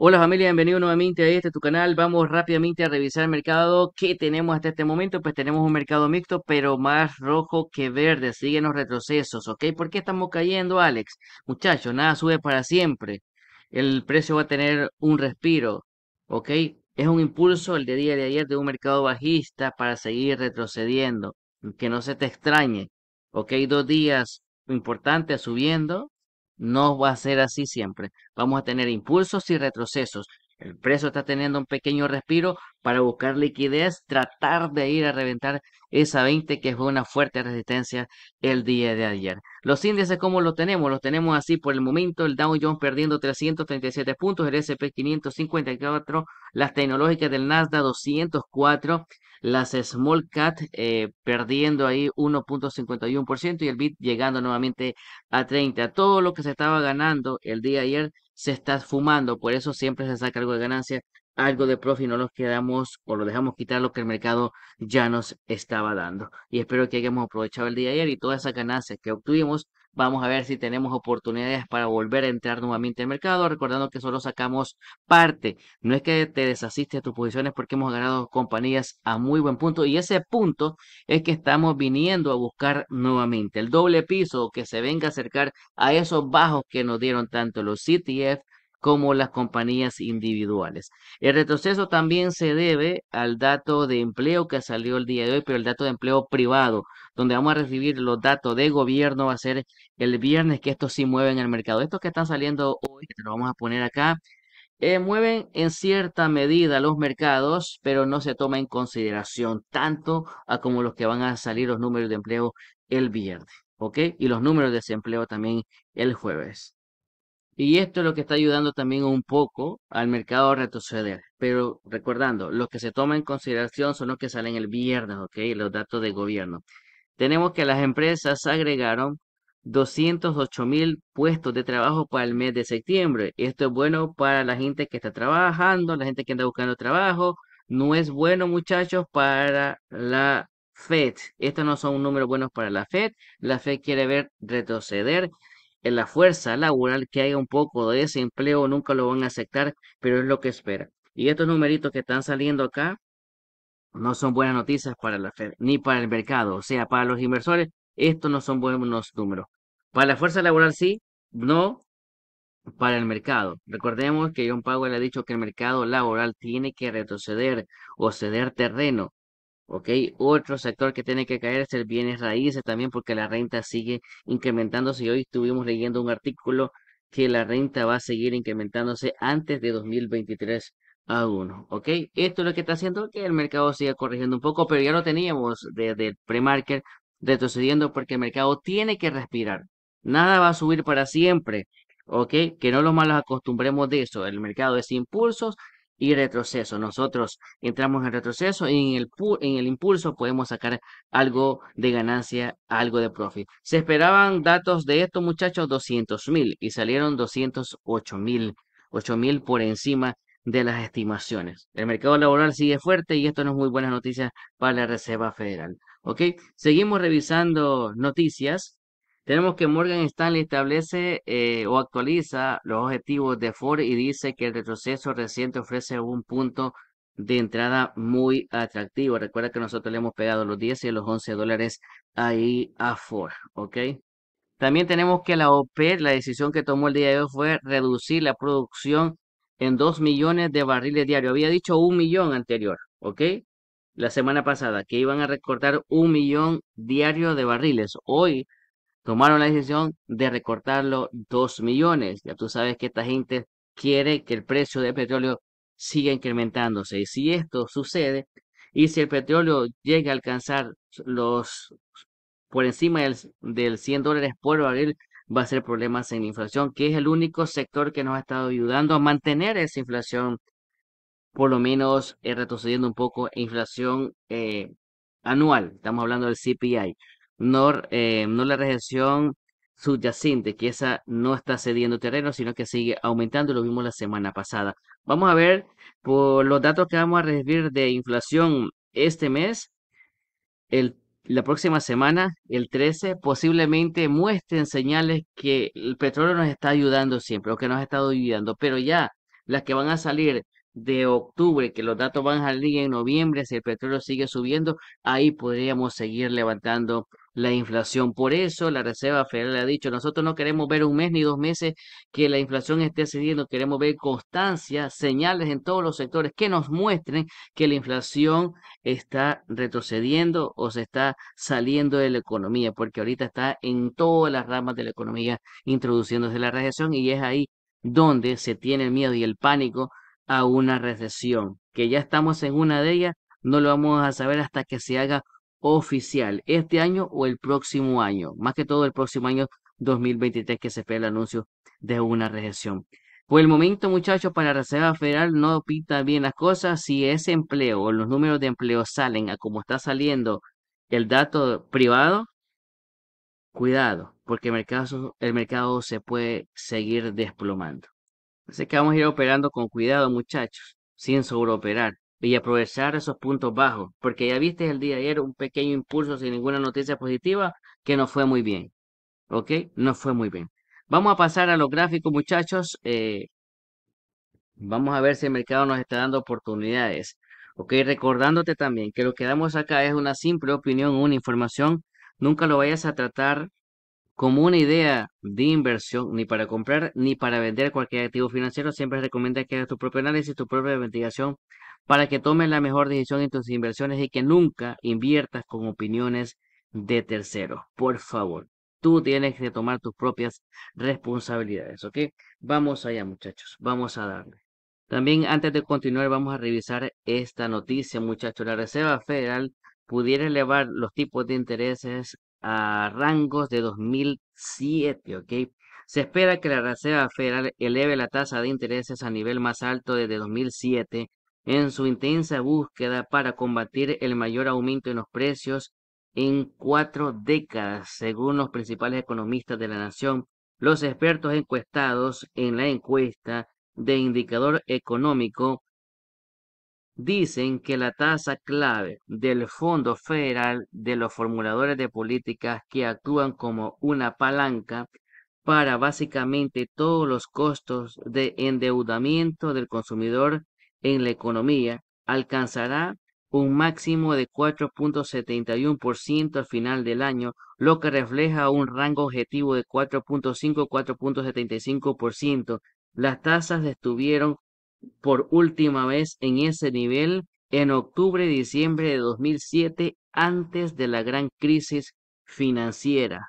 Hola familia, bienvenido nuevamente a este tu canal. Vamos rápidamente a revisar el mercado ¿Qué tenemos hasta este momento. Pues tenemos un mercado mixto, pero más rojo que verde. Siguen los retrocesos, ¿ok? ¿Por qué estamos cayendo, Alex? Muchachos, nada sube para siempre. El precio va a tener un respiro, ¿ok? Es un impulso el de día de ayer de un mercado bajista para seguir retrocediendo. Que no se te extrañe, ¿ok? Dos días importantes subiendo, no va a ser así siempre. Vamos a tener impulsos y retrocesos. El precio está teniendo un pequeño respiro para buscar liquidez, tratar de ir a reventar esa 20 que fue una fuerte resistencia el día de ayer. Los índices, ¿cómo los tenemos? Los tenemos así por el momento. El Dow Jones perdiendo 337 puntos, el SP 554, las tecnológicas del Nasdaq 204, las Small Cat eh, perdiendo ahí 1.51% y el BIT llegando nuevamente a 30. Todo lo que se estaba ganando el día de ayer se está fumando. por eso siempre se saca algo de ganancia, algo de profit, no nos quedamos o lo dejamos quitar lo que el mercado ya nos estaba dando. Y espero que hayamos aprovechado el día de ayer y todas esas ganancias que obtuvimos Vamos a ver si tenemos oportunidades para volver a entrar nuevamente al mercado, recordando que solo sacamos parte. No es que te desasiste a tus posiciones porque hemos ganado compañías a muy buen punto y ese punto es que estamos viniendo a buscar nuevamente el doble piso que se venga a acercar a esos bajos que nos dieron tanto los CTF como las compañías individuales. El retroceso también se debe al dato de empleo que salió el día de hoy, pero el dato de empleo privado, donde vamos a recibir los datos de gobierno, va a ser el viernes que estos sí mueven el mercado. Estos que están saliendo hoy, que te lo vamos a poner acá, eh, mueven en cierta medida los mercados, pero no se toma en consideración tanto a como los que van a salir los números de empleo el viernes, ¿ok? Y los números de desempleo también el jueves. Y esto es lo que está ayudando también un poco al mercado a retroceder. Pero recordando, los que se toma en consideración son los que salen el viernes, ¿ok? Los datos de gobierno. Tenemos que las empresas agregaron 208 mil puestos de trabajo para el mes de septiembre. Esto es bueno para la gente que está trabajando, la gente que anda buscando trabajo. No es bueno, muchachos, para la Fed. Estos no son números buenos para la Fed. La Fed quiere ver retroceder en la fuerza laboral que haya un poco de desempleo, nunca lo van a aceptar, pero es lo que esperan. Y estos numeritos que están saliendo acá no son buenas noticias para la ni para el mercado, o sea, para los inversores, estos no son buenos números. Para la fuerza laboral sí, no para el mercado. Recordemos que John Powell ha dicho que el mercado laboral tiene que retroceder o ceder terreno ¿ok? Otro sector que tiene que caer es el bienes raíces también porque la renta sigue incrementándose y hoy estuvimos leyendo un artículo que la renta va a seguir incrementándose antes de 2023 a 1, ¿ok? Esto es lo que está haciendo que el mercado siga corrigiendo un poco, pero ya lo teníamos desde el pre-market retrocediendo porque el mercado tiene que respirar. Nada va a subir para siempre, ¿ok? Que no los malos acostumbremos de eso. El mercado es impulsos y retroceso. Nosotros entramos en retroceso y en el, en el impulso podemos sacar algo de ganancia, algo de profit. Se esperaban datos de estos muchachos 200 mil y salieron 208 mil, 8 mil por encima de las estimaciones. El mercado laboral sigue fuerte y esto no es muy buena noticia para la Reserva Federal. ¿Ok? Seguimos revisando noticias. Tenemos que Morgan Stanley establece eh, o actualiza los objetivos de Ford y dice que el retroceso reciente ofrece un punto de entrada muy atractivo. Recuerda que nosotros le hemos pegado los 10 y los 11 dólares ahí a Ford, ¿ok? También tenemos que la OPE, la decisión que tomó el día de hoy fue reducir la producción en 2 millones de barriles diarios. Había dicho 1 millón anterior, ¿ok? La semana pasada, que iban a recortar 1 millón diario de barriles. Hoy tomaron la decisión de recortarlo 2 millones. Ya tú sabes que esta gente quiere que el precio del petróleo siga incrementándose. Y si esto sucede, y si el petróleo llega a alcanzar los por encima del, cien 100 dólares por barril, va a ser problemas en inflación, que es el único sector que nos ha estado ayudando a mantener esa inflación, por lo menos eh, retrocediendo un poco, inflación eh, anual. Estamos hablando del CPI. Eh, no, la recesión subyacente, que esa no está cediendo terreno, sino que sigue aumentando, lo vimos la semana pasada. Vamos a ver por los datos que vamos a recibir de inflación este mes, el, la próxima semana, el 13, posiblemente muestren señales que el petróleo nos está ayudando siempre, o que nos ha estado ayudando, pero ya las que van a salir de octubre, que los datos van al día en noviembre, si el petróleo sigue subiendo, ahí podríamos seguir levantando la inflación. Por eso la Reserva Federal ha dicho, nosotros no queremos ver un mes ni dos meses que la inflación esté cediendo, queremos ver constancia, señales en todos los sectores que nos muestren que la inflación está retrocediendo o se está saliendo de la economía, porque ahorita está en todas las ramas de la economía introduciéndose la recesión y es ahí donde se tiene el miedo y el pánico a una recesión, que ya estamos en una de ellas, no lo vamos a saber hasta que se haga oficial, este año o el próximo año, más que todo el próximo año 2023 que se espera el anuncio de una recesión. Por el momento, muchachos, para la Reserva Federal no pinta bien las cosas. Si ese empleo o los números de empleo salen a como está saliendo el dato privado, cuidado, porque el mercado, el mercado se puede seguir desplomando. Así que vamos a ir operando con cuidado, muchachos, sin sobreoperar y aprovechar esos puntos bajos, porque ya viste el día de ayer un pequeño impulso sin ninguna noticia positiva que no fue muy bien. ¿Ok? No fue muy bien. Vamos a pasar a los gráficos, muchachos. Eh, vamos a ver si el mercado nos está dando oportunidades. ¿Ok? Recordándote también que lo que damos acá es una simple opinión, una información. Nunca lo vayas a tratar como una idea de inversión, ni para comprar ni para vender cualquier activo financiero, siempre recomienda que hagas tu propio análisis, tu propia investigación, para que tomes la mejor decisión en tus inversiones y que nunca inviertas con opiniones de terceros. Por favor, tú tienes que tomar tus propias responsabilidades, ¿ok? Vamos allá, muchachos, vamos a darle. También antes de continuar, vamos a revisar esta noticia, muchachos. La Reserva Federal pudiera elevar los tipos de intereses a rangos de 2007, ¿ok? Se espera que la Reserva Federal eleve la tasa de intereses a nivel más alto desde 2007 en su intensa búsqueda para combatir el mayor aumento en los precios en cuatro décadas, según los principales economistas de la nación. Los expertos encuestados en la encuesta de indicador económico dicen que la tasa clave del Fondo Federal de los formuladores de políticas que actúan como una palanca para básicamente todos los costos de endeudamiento del consumidor en la economía alcanzará un máximo de 4.71% al final del año, lo que refleja un rango objetivo de 4.5-4.75%. Las tasas estuvieron por última vez en ese nivel en octubre-diciembre de 2007 antes de la gran crisis financiera.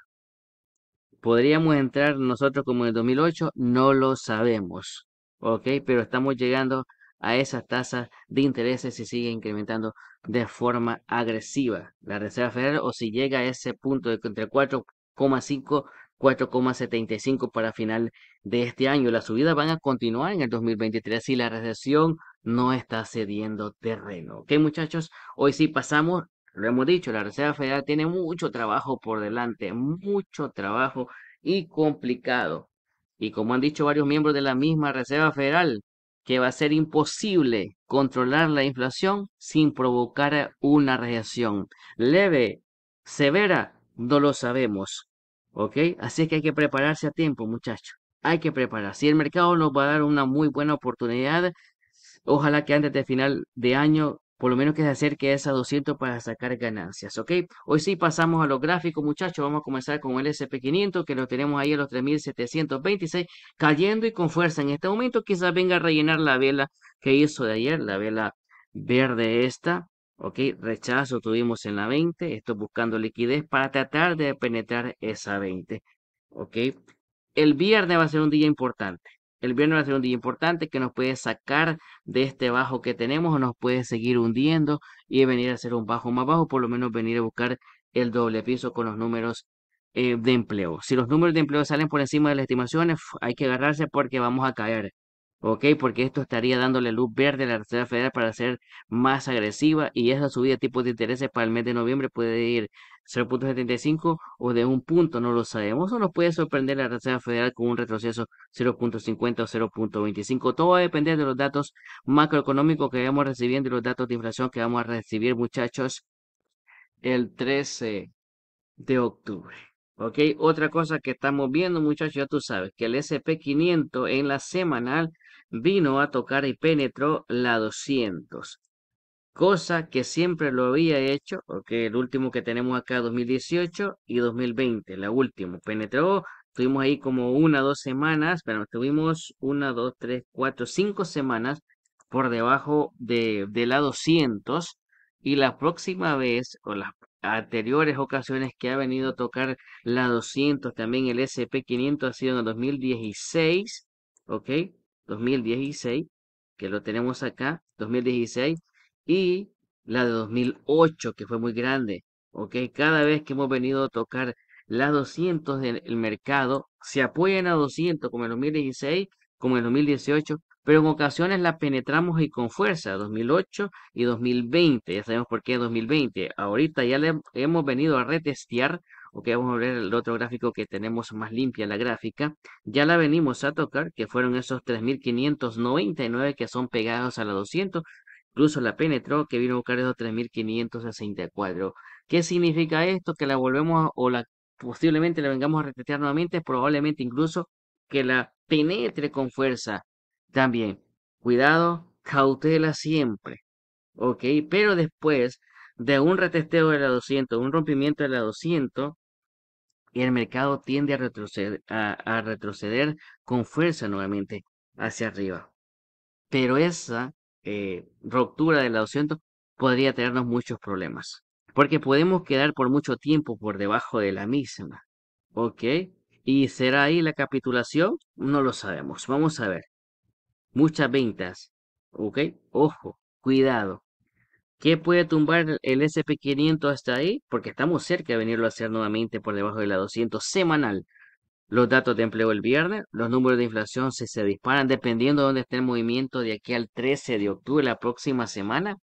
¿Podríamos entrar nosotros como en el 2008? No lo sabemos, ¿ok? Pero estamos llegando a esas tasas de intereses y sigue incrementando de forma agresiva la Reserva Federal o si llega a ese punto de entre 4,5 4,75 para final de este año. Las subidas van a continuar en el 2023 y la recesión no está cediendo terreno. ¿Ok, muchachos? Hoy sí pasamos, lo hemos dicho, la Reserva Federal tiene mucho trabajo por delante, mucho trabajo y complicado. Y como han dicho varios miembros de la misma Reserva Federal, que va a ser imposible controlar la inflación sin provocar una reacción leve, severa, no lo sabemos, ¿Ok? Así que hay que prepararse a tiempo, muchachos. Hay que prepararse. Si el mercado nos va a dar una muy buena oportunidad. Ojalá que antes de final de año, por lo menos que se acerque a esa 200 para sacar ganancias. ¿Ok? Hoy sí pasamos a los gráficos, muchachos. Vamos a comenzar con el SP500, que lo tenemos ahí a los 3726, cayendo y con fuerza. En este momento quizás venga a rellenar la vela que hizo de ayer, la vela verde esta ok, rechazo tuvimos en la 20, esto buscando liquidez para tratar de penetrar esa 20, ok. El viernes va a ser un día importante. El viernes va a ser un día importante que nos puede sacar de este bajo que tenemos o nos puede seguir hundiendo y venir a hacer un bajo más bajo, por lo menos venir a buscar el doble piso con los números eh, de empleo. Si los números de empleo salen por encima de las estimaciones, hay que agarrarse porque vamos a caer. ¿ok? Porque esto estaría dándole luz verde a la Reserva Federal para ser más agresiva y esa subida de tipos de intereses para el mes de noviembre puede ir 0.75 o de un punto, no lo sabemos, o nos puede sorprender la Reserva Federal con un retroceso 0.50 o 0.25. Todo va a depender de los datos macroeconómicos que vayamos recibiendo y los datos de inflación que vamos a recibir, muchachos, el 13 de octubre. ¿Ok? Otra cosa que estamos viendo, muchachos, ya tú sabes, que el SP500 en la semanal vino a tocar y penetró la 200, cosa que siempre lo había hecho, porque el último que tenemos acá, 2018 y 2020, la última, penetró, Tuvimos ahí como una, dos semanas, pero tuvimos una, dos, tres, cuatro, cinco semanas por debajo de, de la 200 y la próxima vez o las anteriores ocasiones que ha venido a tocar la 200 también el SP500 ha sido en el 2016, ¿ok? 2016, que lo tenemos acá, 2016, y la de 2008, que fue muy grande. ¿ok? Cada vez que hemos venido a tocar las 200 del mercado, se apoyan a 200, como en 2016, como en 2018, pero en ocasiones la penetramos y con fuerza, 2008 y 2020, ya sabemos por qué 2020. Ahorita ya le hemos venido a retestear Ok, vamos a ver el otro gráfico que tenemos más limpia la gráfica. Ya la venimos a tocar, que fueron esos 3.599 que son pegados a la 200. Incluso la penetró que vino a buscar esos 3.564. ¿Qué significa esto? Que la volvemos o la posiblemente la vengamos a retestear nuevamente, probablemente incluso que la penetre con fuerza. También, cuidado, cautela siempre. Ok, pero después de un retesteo de la 200, un rompimiento de la 200, y el mercado tiende a retroceder, a, retroceder con fuerza nuevamente hacia arriba. Pero esa eh, ruptura de la 200 podría tenernos muchos problemas, porque podemos quedar por mucho tiempo por debajo de la misma. ¿Ok? ¿Y será ahí la capitulación? No lo sabemos. Vamos a ver. Muchas ventas. ¿Ok? Ojo, cuidado. ¿Qué puede tumbar el SP500 hasta ahí? Porque estamos cerca de venirlo a hacer nuevamente por debajo de la 200 semanal. Los datos de empleo el viernes, los números de inflación se disparan dependiendo de dónde esté el movimiento de aquí al 13 de octubre la próxima semana.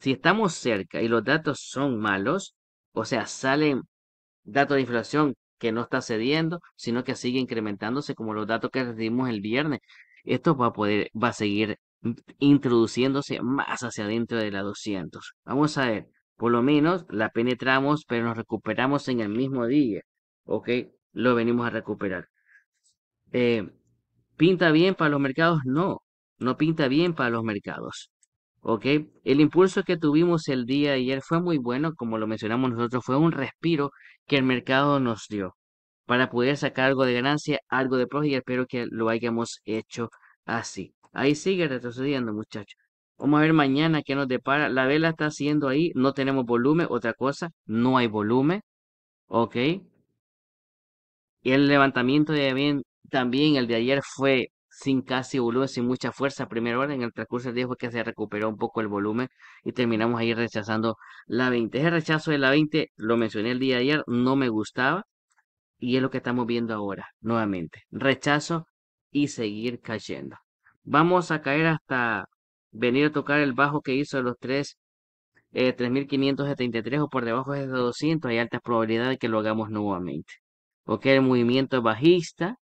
Si estamos cerca y los datos son malos, o sea, salen datos de inflación que no está cediendo, sino que sigue incrementándose como los datos que recibimos el viernes, esto va a poder, va a seguir introduciéndose más hacia adentro de la 200. Vamos a ver, por lo menos la penetramos, pero nos recuperamos en el mismo día. ¿Ok? Lo venimos a recuperar. Eh, ¿Pinta bien para los mercados? No, no pinta bien para los mercados. ¿Ok? El impulso que tuvimos el día de ayer fue muy bueno, como lo mencionamos nosotros, fue un respiro que el mercado nos dio para poder sacar algo de ganancia, algo de pro, y espero que lo hayamos hecho Así. Ah, ahí sigue retrocediendo, muchachos. Vamos a ver mañana qué nos depara. La vela está haciendo ahí. No tenemos volumen. Otra cosa, no hay volumen. Ok. Y el levantamiento de bien, también el de ayer fue sin casi volumen, sin mucha fuerza. Primero hora en el transcurso del día fue que se recuperó un poco el volumen y terminamos ahí rechazando la 20. Ese rechazo de la 20, lo mencioné el día de ayer, no me gustaba y es lo que estamos viendo ahora, nuevamente. Rechazo y seguir cayendo. Vamos a caer hasta venir a tocar el bajo que hizo los tres 3573 eh, o por debajo de 200, hay altas probabilidades de que lo hagamos nuevamente. Ok, el movimiento bajista.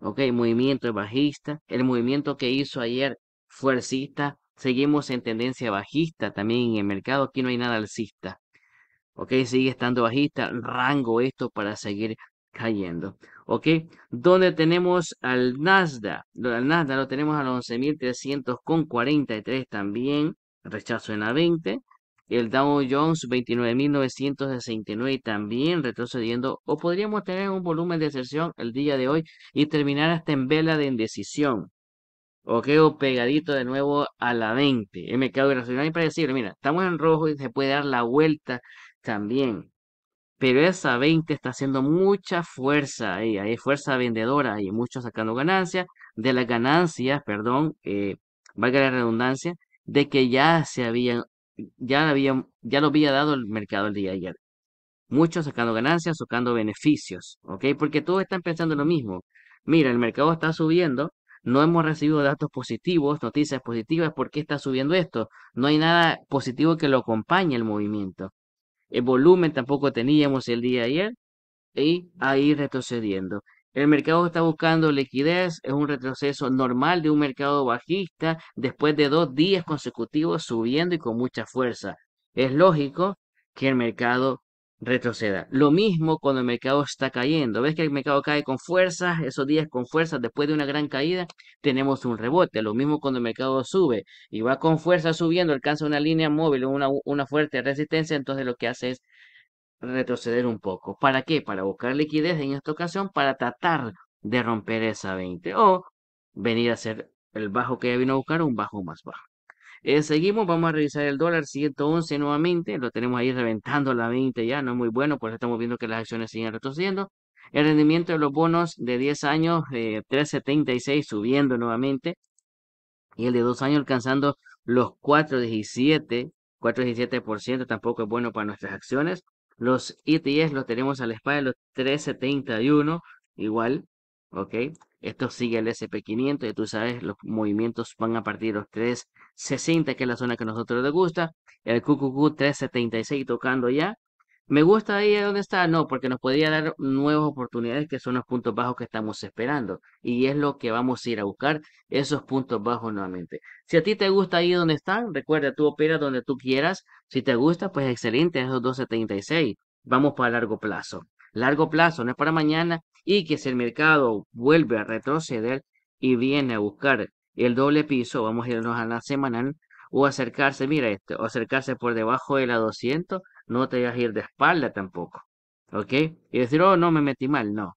Ok, movimiento bajista. El movimiento que hizo ayer, fuercista. Seguimos en tendencia bajista también en el mercado. Aquí no hay nada alcista. Ok, sigue estando bajista. Rango esto para seguir cayendo. ¿ok? Donde tenemos al Nasdaq, al Nasdaq lo tenemos a los 11.343 también, rechazo en la 20. El Dow Jones 29.969 también retrocediendo. O podríamos tener un volumen de excepción el día de hoy y terminar hasta en vela de indecisión. Ok, o pegadito de nuevo a la 20. El mercado irracional impredecible. Mira, estamos en rojo y se puede dar la vuelta también. Pero esa 20 está haciendo mucha fuerza hay fuerza vendedora y muchos sacando ganancias. De las ganancias, perdón, eh, valga la redundancia, de que ya se habían, ya ya lo había dado el mercado el día de ayer. Muchos sacando ganancias, sacando beneficios, ¿ok? Porque todos están pensando lo mismo. Mira, el mercado está subiendo, no hemos recibido datos positivos, noticias positivas, ¿por qué está subiendo esto? No hay nada positivo que lo acompañe el movimiento. El eh, volumen tampoco teníamos el día ayer y ahí retrocediendo. El mercado está buscando liquidez, es un retroceso normal de un mercado bajista después de dos días consecutivos subiendo y con mucha fuerza. Es lógico que el mercado retroceda. Lo mismo cuando el mercado está cayendo. Ves que el mercado cae con fuerza, esos días con fuerza después de una gran caída, tenemos un rebote. Lo mismo cuando el mercado sube y va con fuerza subiendo, alcanza una línea móvil, una, una fuerte resistencia, entonces lo que hace es retroceder un poco. ¿Para qué? Para buscar liquidez en esta ocasión, para tratar de romper esa 20 o venir a hacer el bajo que ya vino a buscar, un bajo más bajo. Eh, seguimos, vamos a revisar el dólar 111 nuevamente, lo tenemos ahí reventando la 20 ya, no es muy bueno, pues estamos viendo que las acciones siguen retrocediendo. El rendimiento de los bonos de 10 años, 3.76 eh, subiendo nuevamente, y el de 2 años alcanzando los 4.17, 4.17% tampoco es bueno para nuestras acciones. Los ETS los tenemos a la espalda los 3.71, igual, ok. Esto sigue el SP500, y tú sabes, los movimientos van a partir de los 360, que es la zona que a nosotros les gusta. El QQQ 376 tocando ya. ¿Me gusta ahí donde está? No, porque nos podría dar nuevas oportunidades que son los puntos bajos que estamos esperando. Y es lo que vamos a ir a buscar, esos puntos bajos nuevamente. Si a ti te gusta ahí donde están, recuerda, tú operas donde tú quieras. Si te gusta, pues excelente, esos 276. Vamos para largo plazo largo plazo, no es para mañana, y que si el mercado vuelve a retroceder y viene a buscar el doble piso, vamos a irnos a la semanal, o acercarse, mira esto, o acercarse por debajo de la 200, no te vas a ir de espalda tampoco, ¿ok? Y decir, oh, no, me metí mal, no.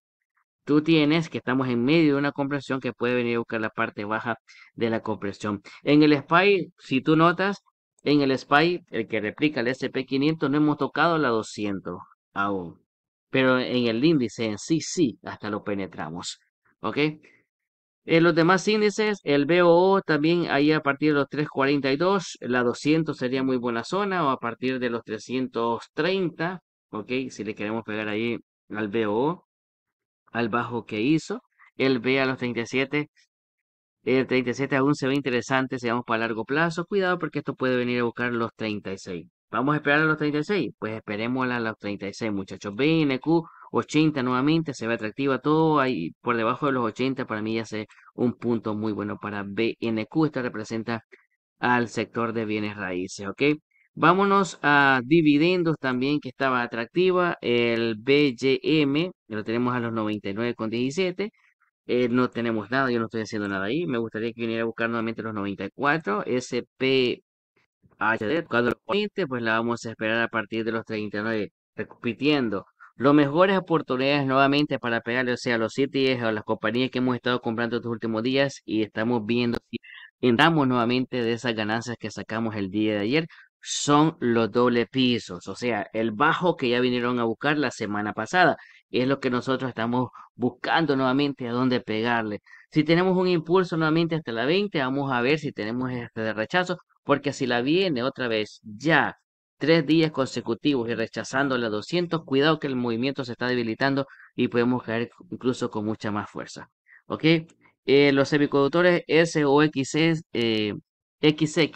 Tú tienes que estamos en medio de una compresión que puede venir a buscar la parte baja de la compresión. En el SPY, si tú notas, en el SPY, el que replica el SP500, no hemos tocado la 200 aún pero en el índice en sí, sí, hasta lo penetramos. ¿Ok? En los demás índices, el BOO también ahí a partir de los 342, la 200 sería muy buena zona o a partir de los 330, ¿ok? Si le queremos pegar ahí al BOO, al bajo que hizo, el B a los 37, el 37 aún se ve interesante si vamos para largo plazo, cuidado porque esto puede venir a buscar los 36, Vamos a esperar a los 36. Pues esperemos a los 36, muchachos. BNQ 80 nuevamente, se ve atractiva todo. Ahí por debajo de los 80 para mí ya es un punto muy bueno para BNQ. Esta representa al sector de bienes raíces, ¿ok? Vámonos a dividendos también que estaba atractiva. El BGM. lo tenemos a los 99,17. Eh, no tenemos nada, yo no estoy haciendo nada ahí. Me gustaría que viniera a buscar nuevamente los 94. SP HD. Cuando pues la vamos a esperar a partir de los 39. Repitiendo, las mejores oportunidades nuevamente para pegarle, o sea, los CTS, o las compañías que hemos estado comprando estos últimos días y estamos viendo si entramos nuevamente de esas ganancias que sacamos el día de ayer son los doble pisos, o sea, el bajo que ya vinieron a buscar la semana pasada. Es lo que nosotros estamos buscando nuevamente a dónde pegarle. Si tenemos un impulso nuevamente hasta la 20, vamos a ver si tenemos este de rechazo porque si la viene otra vez ya tres días consecutivos y rechazando la 200, cuidado que el movimiento se está debilitando y podemos caer incluso con mucha más fuerza. ¿Ok? Eh, los semiconductores S o XX eh,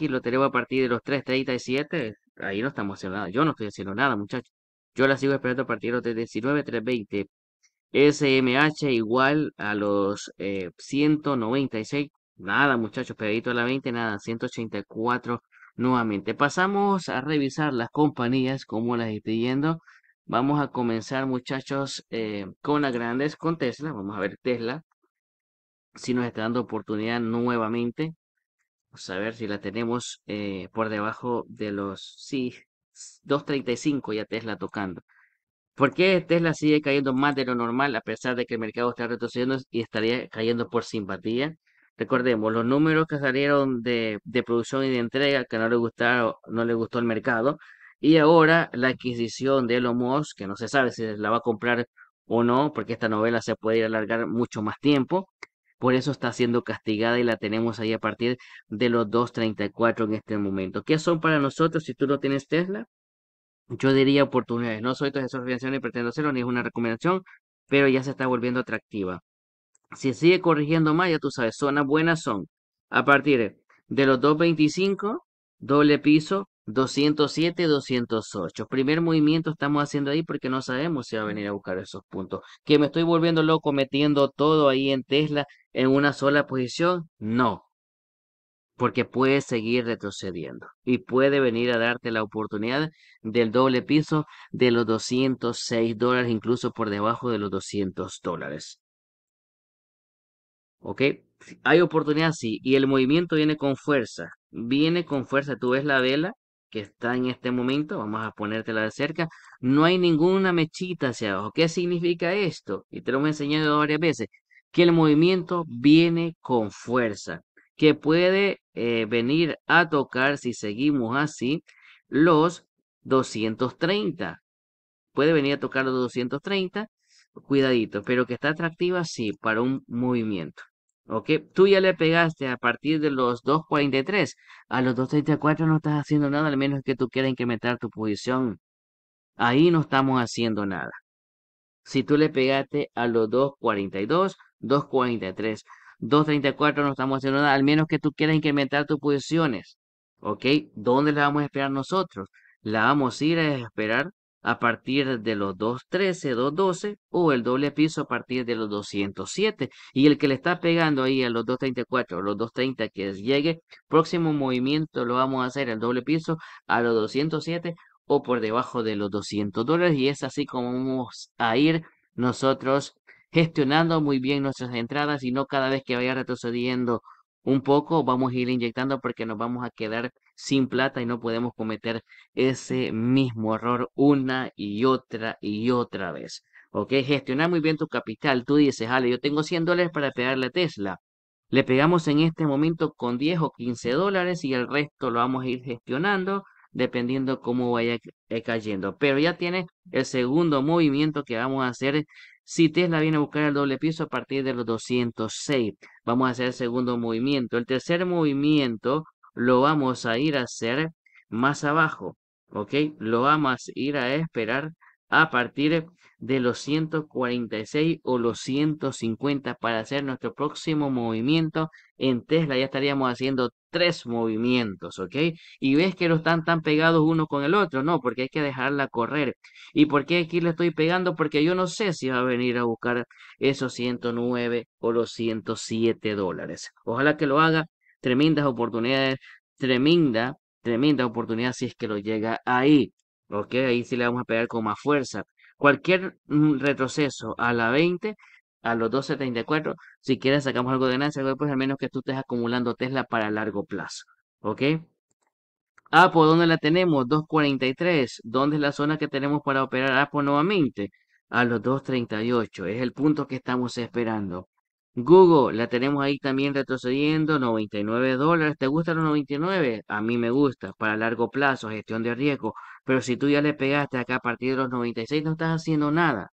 lo tenemos a partir de los 3.37. Ahí no estamos haciendo nada. Yo no estoy haciendo nada, muchachos. Yo la sigo esperando a partir de los 3.19, 3.20. SMH igual a los 196. Eh, Nada, muchachos, pedidito a la 20, nada, 184 nuevamente. Pasamos a revisar las compañías, como las estoy pidiendo. Vamos a comenzar, muchachos, eh, con las grandes, con Tesla. Vamos a ver Tesla, si nos está dando oportunidad nuevamente. Vamos a ver si la tenemos eh, por debajo de los, sí, 2.35 ya Tesla tocando. ¿Por qué Tesla sigue cayendo más de lo normal a pesar de que el mercado está retrocediendo y estaría cayendo por simpatía? Recordemos, los números que salieron de, producción y de entrega que no le gustaron, no le gustó el mercado. Y ahora la adquisición de Elon Musk, que no se sabe si la va a comprar o no, porque esta novela se puede ir a alargar mucho más tiempo. Por eso está siendo castigada y la tenemos ahí a partir de los 2.34 en este momento. ¿Qué son para nosotros si tú no tienes Tesla? Yo diría oportunidades. No soy todas de ni ni pretendo hacerlo, ni es una recomendación, pero ya se está volviendo atractiva. Si sigue corrigiendo más, ya tú sabes, zonas buenas son a partir de los 225, doble piso, 207, 208. Primer movimiento estamos haciendo ahí porque no sabemos si va a venir a buscar esos puntos. ¿Que me estoy volviendo loco metiendo todo ahí en Tesla en una sola posición? No. Porque puede seguir retrocediendo y puede venir a darte la oportunidad del doble piso de los 206 dólares, incluso por debajo de los 200 dólares. ¿Ok? Hay oportunidad, sí. Y el movimiento viene con fuerza. Viene con fuerza. Tú ves la vela que está en este momento. Vamos a ponértela de cerca. No hay ninguna mechita hacia abajo. ¿Qué significa esto? Y te lo he enseñado varias veces. Que el movimiento viene con fuerza. Que puede eh, venir a tocar, si seguimos así, los 230. Puede venir a tocar los 230. Cuidadito. Pero que está atractiva, sí, para un movimiento. ¿Ok? Tú ya le pegaste a partir de los 2.43. A los 2.34 no estás haciendo nada, al menos que tú quieras incrementar tu posición. Ahí no estamos haciendo nada. Si tú le pegaste a los 2.42, 2.43, 2.34 no estamos haciendo nada, al menos que tú quieras incrementar tus posiciones. ¿Ok? ¿Dónde la vamos a esperar nosotros? La vamos a ir a esperar a partir de los 213, 212 o el doble piso a partir de los 207. Y el que le está pegando ahí a los 234, los 230 que llegue, próximo movimiento lo vamos a hacer el doble piso a los 207 o por debajo de los 200 dólares. Y es así como vamos a ir nosotros gestionando muy bien nuestras entradas y no cada vez que vaya retrocediendo un poco, vamos a ir inyectando porque nos vamos a quedar sin plata y no podemos cometer ese mismo error una y otra y otra vez. ¿Ok? Gestionar muy bien tu capital. Tú dices, Ale, yo tengo 100 dólares para pegarle a Tesla. Le pegamos en este momento con 10 o 15 dólares y el resto lo vamos a ir gestionando dependiendo cómo vaya eh, cayendo. Pero ya tiene el segundo movimiento que vamos a hacer si Tesla viene a buscar el doble piso a partir de los 206, vamos a hacer el segundo movimiento. El tercer movimiento lo vamos a ir a hacer más abajo, ¿ok? Lo vamos a ir a esperar a partir de los 146 o los 150 para hacer nuestro próximo movimiento en Tesla. Ya estaríamos haciendo tres movimientos, ¿ok? Y ves que no están tan pegados uno con el otro, no, porque hay que dejarla correr. ¿Y por qué aquí le estoy pegando? Porque yo no sé si va a venir a buscar esos 109 o los 107 dólares. Ojalá que lo haga, tremendas oportunidades, tremenda, tremenda oportunidad si es que lo llega ahí, ¿ok? Ahí sí le vamos a pegar con más fuerza. Cualquier mm, retroceso a la 20 a los 2.74 si quieres sacamos algo de ganancia, pues al menos que tú estés acumulando Tesla para largo plazo, ¿ok? Apo, ¿dónde la tenemos? 2.43, ¿dónde es la zona que tenemos para operar Apo nuevamente? A los 2.38, es el punto que estamos esperando. Google, la tenemos ahí también retrocediendo, 99 dólares. ¿Te gustan los 99? A mí me gusta, para largo plazo, gestión de riesgo. Pero si tú ya le pegaste acá a partir de los 96, no estás haciendo nada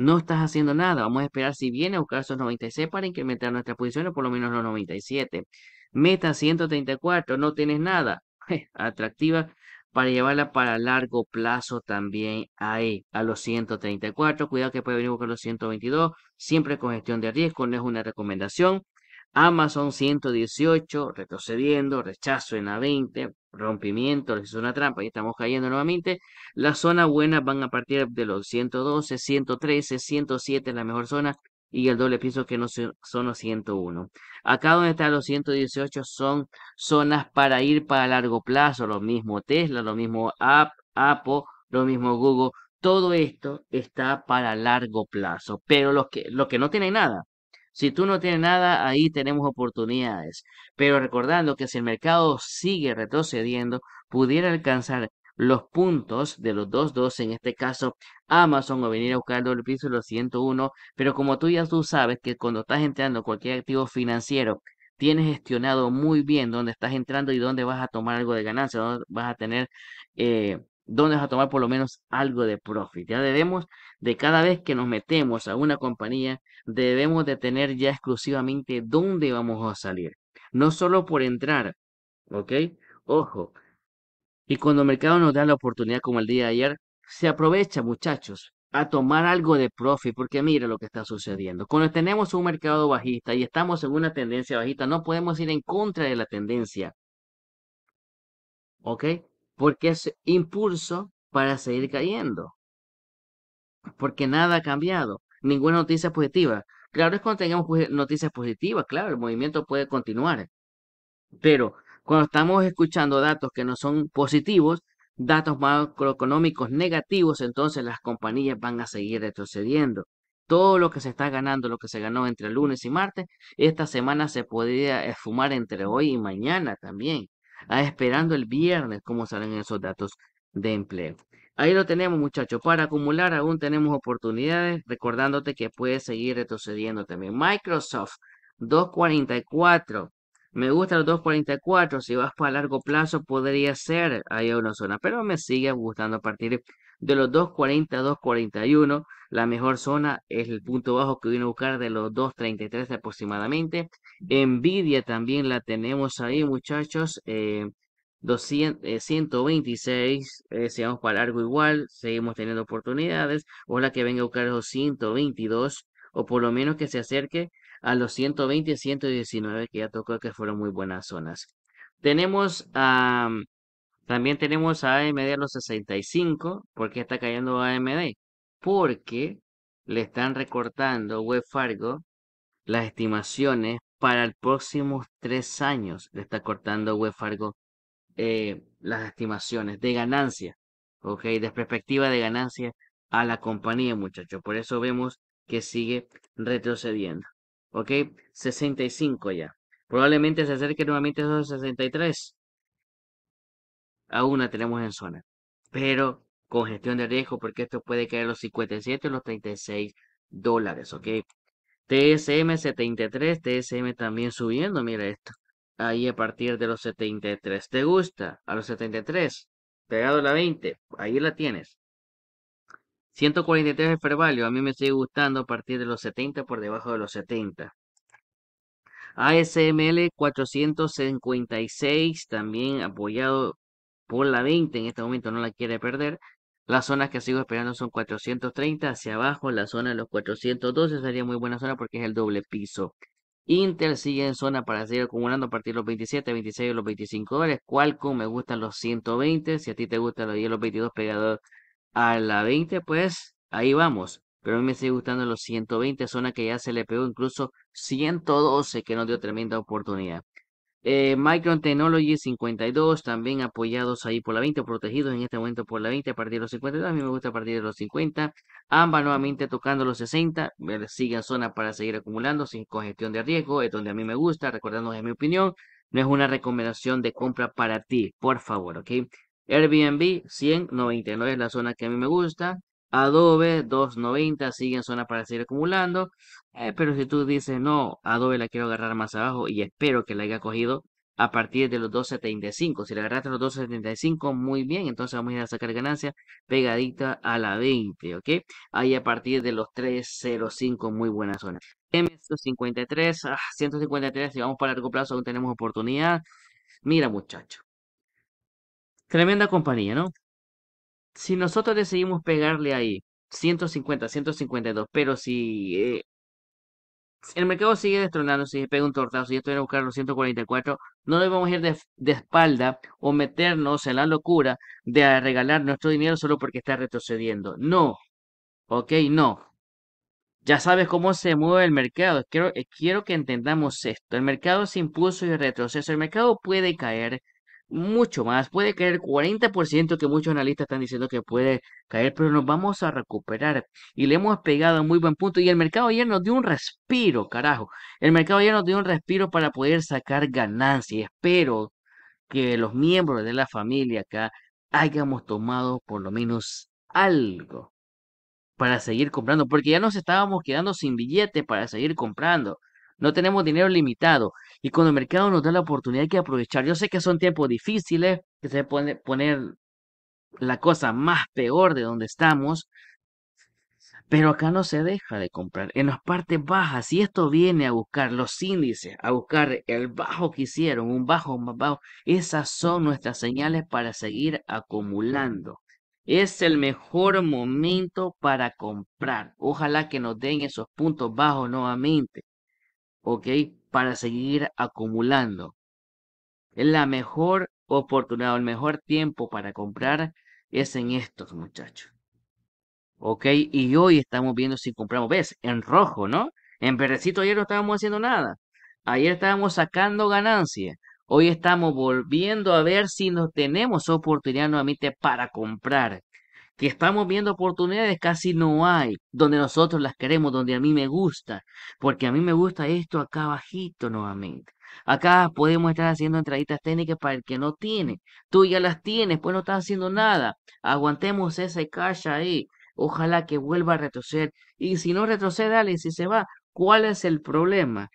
no estás haciendo nada. Vamos a esperar si viene a buscar esos 96 para incrementar nuestras posiciones, por lo menos los 97. Meta 134, no tienes nada. Atractiva para llevarla para largo plazo también ahí, a los 134. Cuidado que puede venir a buscar los 122. Siempre con gestión de riesgo, no es una recomendación. Amazon 118, retrocediendo, rechazo en a 20, rompimiento, es una trampa y estamos cayendo nuevamente. Las zonas buenas van a partir de los 112, 113, 107 es la mejor zona y el doble piso que no son los 101. Acá donde están los 118 son zonas para ir para largo plazo, lo mismo Tesla, lo mismo Apple, lo mismo Google, todo esto está para largo plazo, pero lo que, los que no tienen nada, si tú no tienes nada, ahí tenemos oportunidades. Pero recordando que si el mercado sigue retrocediendo, pudiera alcanzar los puntos de los 2.2, en este caso Amazon, o venir a buscar el doble piso de los 101, pero como tú ya tú sabes que cuando estás entrando cualquier activo financiero, tienes gestionado muy bien dónde estás entrando y dónde vas a tomar algo de ganancia, dónde vas a tener eh, ¿Dónde vas a tomar por lo menos algo de profit. Ya debemos, de cada vez que nos metemos a una compañía, debemos de tener ya exclusivamente dónde vamos a salir. No solo por entrar, ¿ok? Ojo. Y cuando el mercado nos da la oportunidad como el día de ayer, se aprovecha, muchachos, a tomar algo de profit, porque mira lo que está sucediendo. Cuando tenemos un mercado bajista y estamos en una tendencia bajista, no podemos ir en contra de la tendencia. ¿Ok? porque es impulso para seguir cayendo. Porque nada ha cambiado, ninguna noticia positiva. Claro es cuando tengamos pues, noticias positivas, claro, el movimiento puede continuar. Pero cuando estamos escuchando datos que no son positivos, datos macroeconómicos negativos, entonces las compañías van a seguir retrocediendo. Todo lo que se está ganando, lo que se ganó entre lunes y martes, esta semana se podría esfumar entre hoy y mañana también esperando el viernes cómo salen esos datos de empleo. Ahí lo tenemos, muchachos. Para acumular aún tenemos oportunidades, recordándote que puedes seguir retrocediendo también. Microsoft 244. Me gusta los 244. Si vas para largo plazo, podría ser ahí una zona, pero me sigue gustando a partir de los 240 241. La mejor zona es el punto bajo que viene a buscar de los 233 aproximadamente. Envidia también la tenemos ahí, muchachos. Eh, 126, eh, eh para largo igual, seguimos teniendo oportunidades. o la que venga a buscar los 122, o por lo menos que se acerque a los 120 y 119 que ya tocó, que fueron muy buenas zonas. Tenemos a. también tenemos a AMD a los 65. ¿Por qué está cayendo AMD? Porque le están recortando Web Fargo las estimaciones para los próximos tres años le está cortando Wells Fargo eh, las estimaciones de ganancia, ¿ok? De perspectiva de ganancia a la compañía, muchachos. Por eso vemos que sigue retrocediendo, ¿ok? 65 ya. Probablemente se acerque nuevamente a esos 63. Aún la tenemos en zona. Pero con gestión de riesgo, porque esto puede caer los 57 o los 36 dólares, ¿ok? TSM 73, TSM también subiendo, mira esto. Ahí a partir de los 73. ¿Te gusta? A los 73. Pegado a la 20. Ahí la tienes. 143 de Fervalio. A mí me sigue gustando a partir de los 70 por debajo de los 70. ASML 456 también apoyado por la 20 en este momento no la quiere perder las zonas que sigo esperando son 430 hacia abajo. La zona de los 412 sería muy buena zona porque es el doble piso. Intel sigue en zona para seguir acumulando a partir de los 27, 26 y los 25 dólares. Qualcomm me gustan los 120. Si a ti te gustan los 10, los 22 pegados a la 20, pues ahí vamos. Pero a mí me sigue gustando los 120, zona que ya se le pegó incluso 112, que nos dio tremenda oportunidad. Eh, Micron Technology 52, también apoyados ahí por la 20, protegidos en este momento por la 20, a partir de los 52, a mí me gusta a partir de los 50. Amba nuevamente tocando los 60, sigue zona para seguir acumulando sin congestión de riesgo, es donde a mí me gusta, recordando es mi opinión, no es una recomendación de compra para ti, por favor, ¿ok? Airbnb 190 no es la zona que a mí me gusta. Adobe 290 sigue en para seguir acumulando. Eh, pero si tú dices, no, Adobe la quiero agarrar más abajo y espero que la haya cogido a partir de los 2.75. Si la agarraste a los 2.75, muy bien, entonces vamos a ir a sacar ganancia pegadita a la 20, ¿ok? Ahí a partir de los 3.05, muy buena zona. M153, 153, ah, si vamos para largo plazo aún tenemos oportunidad. Mira muchacho, tremenda compañía, ¿no? si nosotros decidimos pegarle ahí 150, 152, pero eh, si el mercado sigue destronando, si pega un tortazo si yo estoy a buscar los 144, no debemos ir de, espalda o meternos en la locura de regalar nuestro dinero solo porque está retrocediendo. No, ok, no. Ya sabes cómo se mueve el mercado. Quiero, eh, quiero que entendamos esto. El mercado se impuso y retroceso. El mercado puede caer, mucho más, puede caer 40% que muchos analistas están diciendo que puede caer, pero nos vamos a recuperar y le hemos pegado muy buen punto y el mercado ya nos dio un respiro, carajo, el mercado ya nos dio un respiro para poder sacar ganancia y espero que los miembros de la familia acá hayamos tomado por lo menos algo para seguir comprando, porque ya nos estábamos quedando sin billete para seguir comprando. No tenemos dinero limitado. Y cuando el mercado nos da la oportunidad hay que aprovechar. Yo sé que son tiempos difíciles, que se puede poner la cosa más peor de donde estamos. Pero acá no se deja de comprar. En las partes bajas, si esto viene a buscar los índices, a buscar el bajo que hicieron, un bajo más bajo, esas son nuestras señales para seguir acumulando. Es el mejor momento para comprar. Ojalá que nos den esos puntos bajos nuevamente. ¿ok? Para seguir acumulando. Es la mejor oportunidad, el mejor tiempo para comprar es en estos, muchachos. ¿Ok? Y hoy estamos viendo si compramos, ¿ves? En rojo, ¿no? En perecito ayer no estábamos haciendo nada. Ayer estábamos sacando ganancias. Hoy estamos volviendo a ver si nos tenemos oportunidad nuevamente para comprar que estamos viendo oportunidades casi no hay, donde nosotros las queremos, donde a mí me gusta, porque a mí me gusta esto acá bajito nuevamente. Acá podemos estar haciendo entraditas técnicas para el que no tiene. Tú ya las tienes, pues no estás haciendo nada. Aguantemos esa caja ahí. Ojalá que vuelva a retroceder. Y si no retrocede, dale, si se va, ¿cuál es el problema?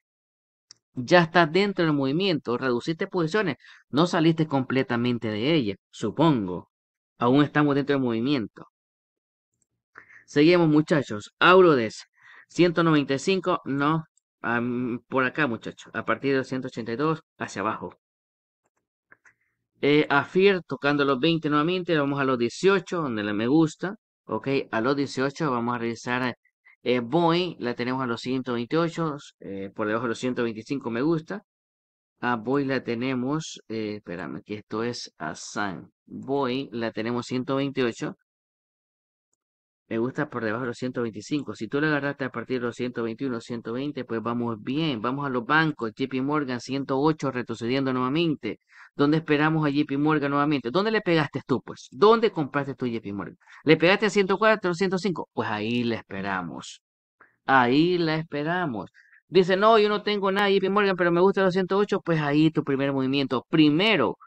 ya estás dentro del movimiento, reduciste posiciones, no saliste completamente de ella, supongo. Aún estamos dentro del movimiento. Seguimos, muchachos. Aurodes, 195, no. por acá, muchachos. A partir de 182, hacia abajo. A eh, Afir, tocando los 20 nuevamente. Vamos a los 18, donde le me gusta. Ok, a los 18 vamos a revisar. Eh, Boy, la tenemos a los 128. Eh, por debajo de los 125 me gusta. A Boy la tenemos. Eh, espérame, que esto es a San. Voy, la tenemos 128. Me gusta por debajo de los 125. Si tú la agarraste a partir de los 121, 120, pues vamos bien. Vamos a los bancos. JP Morgan 108 retrocediendo nuevamente. ¿Dónde esperamos a JP Morgan nuevamente? ¿Dónde le pegaste tú, pues? ¿Dónde compraste tú JP Morgan? ¿Le pegaste a 104, 105? Pues ahí la esperamos. Ahí la esperamos. Dice, no, yo no tengo nada JP Morgan, pero me gusta los 108. Pues ahí tu primer movimiento. Primero,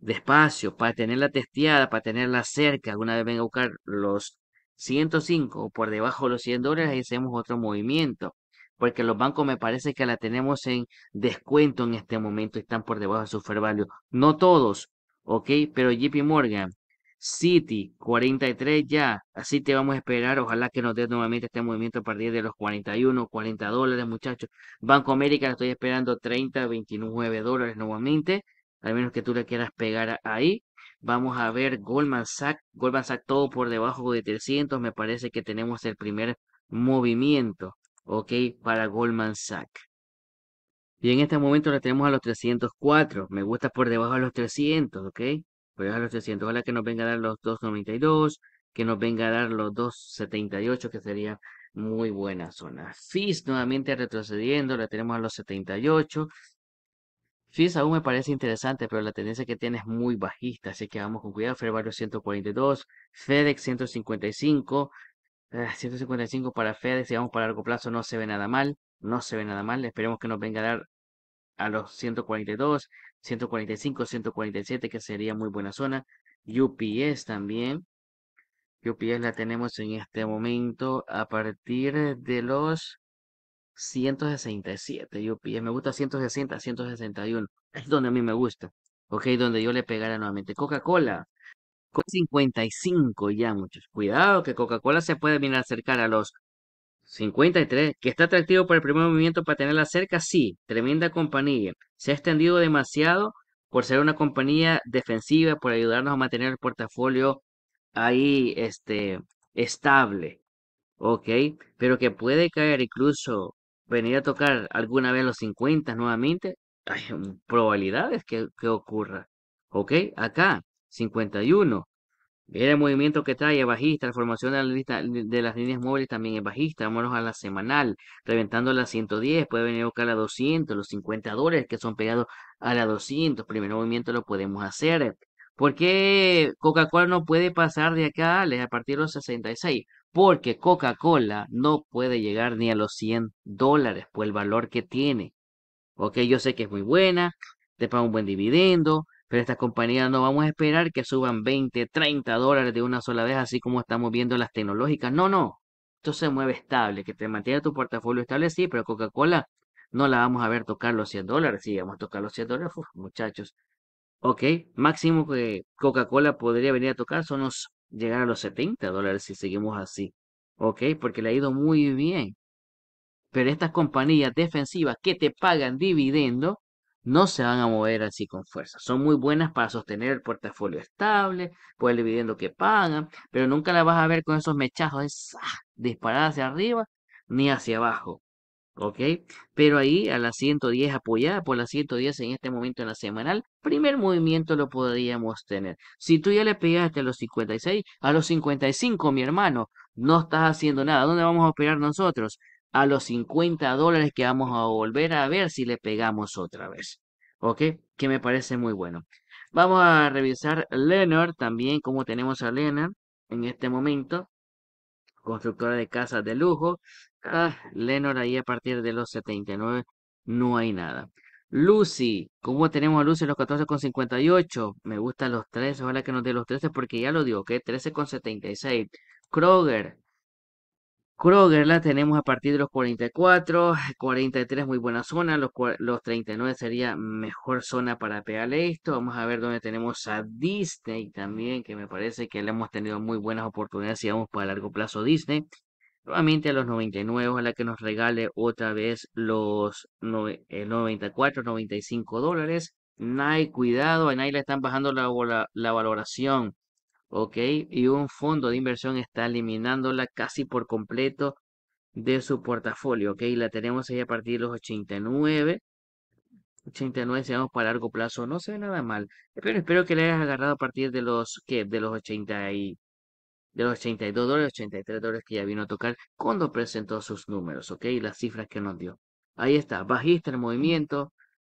despacio, para tenerla testeada, para tenerla cerca, una vez venga a buscar los 105 o por debajo de los 100 dólares, ahí hacemos otro movimiento. Porque los bancos me parece que la tenemos en descuento en este momento, están por debajo de su fair value. No todos, ok, pero JP Morgan, City, 43 ya, así te vamos a esperar. Ojalá que nos dé nuevamente este movimiento a partir de los 41, 40 dólares, muchachos. Banco América, estoy esperando 30, 29 dólares nuevamente al menos que tú le quieras pegar ahí. Vamos a ver Goldman Sachs, Goldman Sachs todo por debajo de 300, me parece que tenemos el primer movimiento, ok, para Goldman Sachs. Y en este momento la tenemos a los 304, me gusta por debajo de los 300, ok, por debajo de los 300, ojalá que nos venga a dar los 292, que nos venga a dar los 278, que sería muy buena zona. FIS nuevamente retrocediendo, la tenemos a los 78, FIS aún me parece interesante, pero la tendencia que tiene es muy bajista, así que vamos con cuidado. Fer Barrio 142, FedEx 155, 155 ah, para FedEx, vamos para largo plazo no se ve nada mal, no se ve nada mal, esperemos que nos venga a dar a los 142, 145, 147, que sería muy buena zona. UPS también, UPS la tenemos en este momento a partir de los 167 yo me gusta 160, 161, es donde a mí me gusta, ok, donde yo le pegara nuevamente Coca-Cola, 55 ya muchos, cuidado que Coca-Cola se puede venir a acercar a los 53, que está atractivo para el primer movimiento para tenerla cerca, sí, tremenda compañía, se ha extendido demasiado por ser una compañía defensiva, por ayudarnos a mantener el portafolio ahí este, estable, ¿ok? Pero que puede caer incluso venir a tocar alguna vez los 50 nuevamente, hay probabilidades que, que ocurra. ¿Ok? Acá, 51. Mira el movimiento que trae, bajista. La formación de, las líneas móviles también es bajista. Vámonos a la semanal, reventando la 110. Puede venir a tocar la 200, los 50 dólares que son pegados a la 200. Primer movimiento lo podemos hacer. ¿Por qué Coca-Cola no puede pasar de acá a partir de los 66? porque Coca-Cola no puede llegar ni a los 100 dólares por el valor que tiene. Ok, yo sé que es muy buena, te paga un buen dividendo, pero estas compañías no vamos a esperar que suban 20, 30 dólares de una sola vez, así como estamos viendo las tecnológicas. No, no. Esto se mueve estable, que te mantiene tu portafolio estable, sí, pero Coca-Cola no la vamos a ver tocar los 100 dólares. sí, vamos a tocar los 100 dólares, muchachos. Ok, máximo que Coca-Cola podría venir a tocar son los llegar a los 70 dólares si seguimos así. ¿Ok? Porque le ha ido muy bien. Pero estas compañías defensivas que te pagan dividendo no se van a mover así con fuerza. Son muy buenas para sostener el portafolio estable, por el dividendo que pagan, pero nunca la vas a ver con esos mechazos Disparadas hacia arriba ni hacia abajo. ¿ok? Pero ahí a la 110 apoyada por la 110 en este momento en la semanal, primer movimiento lo podríamos tener. Si tú ya le pegaste a los 56, a los 55, mi hermano, no estás haciendo nada. ¿Dónde vamos a operar nosotros? A los 50 dólares que vamos a volver a ver si le pegamos otra vez. ¿Ok? Que me parece muy bueno. Vamos a revisar Leonard también, como tenemos a Leonard en este momento constructora de casas de lujo, Ah, Lenor ahí a partir de los 79 no hay nada. Lucy, ¿cómo tenemos a Lucy los 14,58? Me gustan los 13, ojalá que nos dé los 13 porque ya lo digo, que 13,76. Kroger, Kroger la tenemos a partir de los 44, 43 muy buena zona, los, los 39 sería mejor zona para pegarle esto. Vamos a ver dónde tenemos a Disney también, que me parece que le hemos tenido muy buenas oportunidades si vamos para largo plazo Disney nuevamente a los 99, ojalá que nos regale otra vez los 94, 95 eh, dólares. hay cuidado, En Nike le están bajando la, la, valoración, ¿ok? Y un fondo de inversión está eliminándola casi por completo de su portafolio, ¿ok? La tenemos ahí a partir de los 89. 89 si vamos para largo plazo, no se ve nada mal. Pero espero que le hayas agarrado a partir de los, ¿qué? De los 80 y de los 82 dólares, 83 dólares que ya vino a tocar cuando presentó sus números, ¿ok? Y las cifras que nos dio. Ahí está, bajista el movimiento,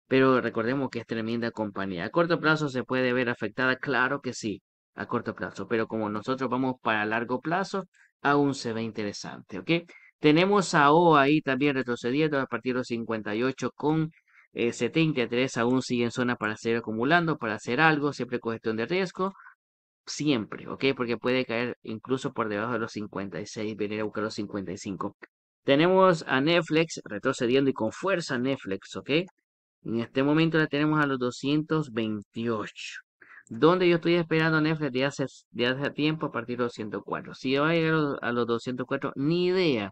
pero recordemos que es tremenda compañía. A corto plazo se puede ver afectada, claro que sí, a corto plazo, pero como nosotros vamos para largo plazo, aún se ve interesante, ¿ok? Tenemos a O ahí también retrocediendo a partir de los 58 con 73, eh, aún sigue en zona para seguir acumulando, para hacer algo, siempre con gestión de riesgo siempre, ¿ok? Porque puede caer incluso por debajo de los 56, venir a buscar los 55. Tenemos a Netflix retrocediendo y con fuerza Netflix, ¿ok? En este momento la tenemos a los 228. Donde yo estoy esperando a Netflix de hace, de hace tiempo a partir de los 104. Si va a llegar a los, a los 204, ni idea.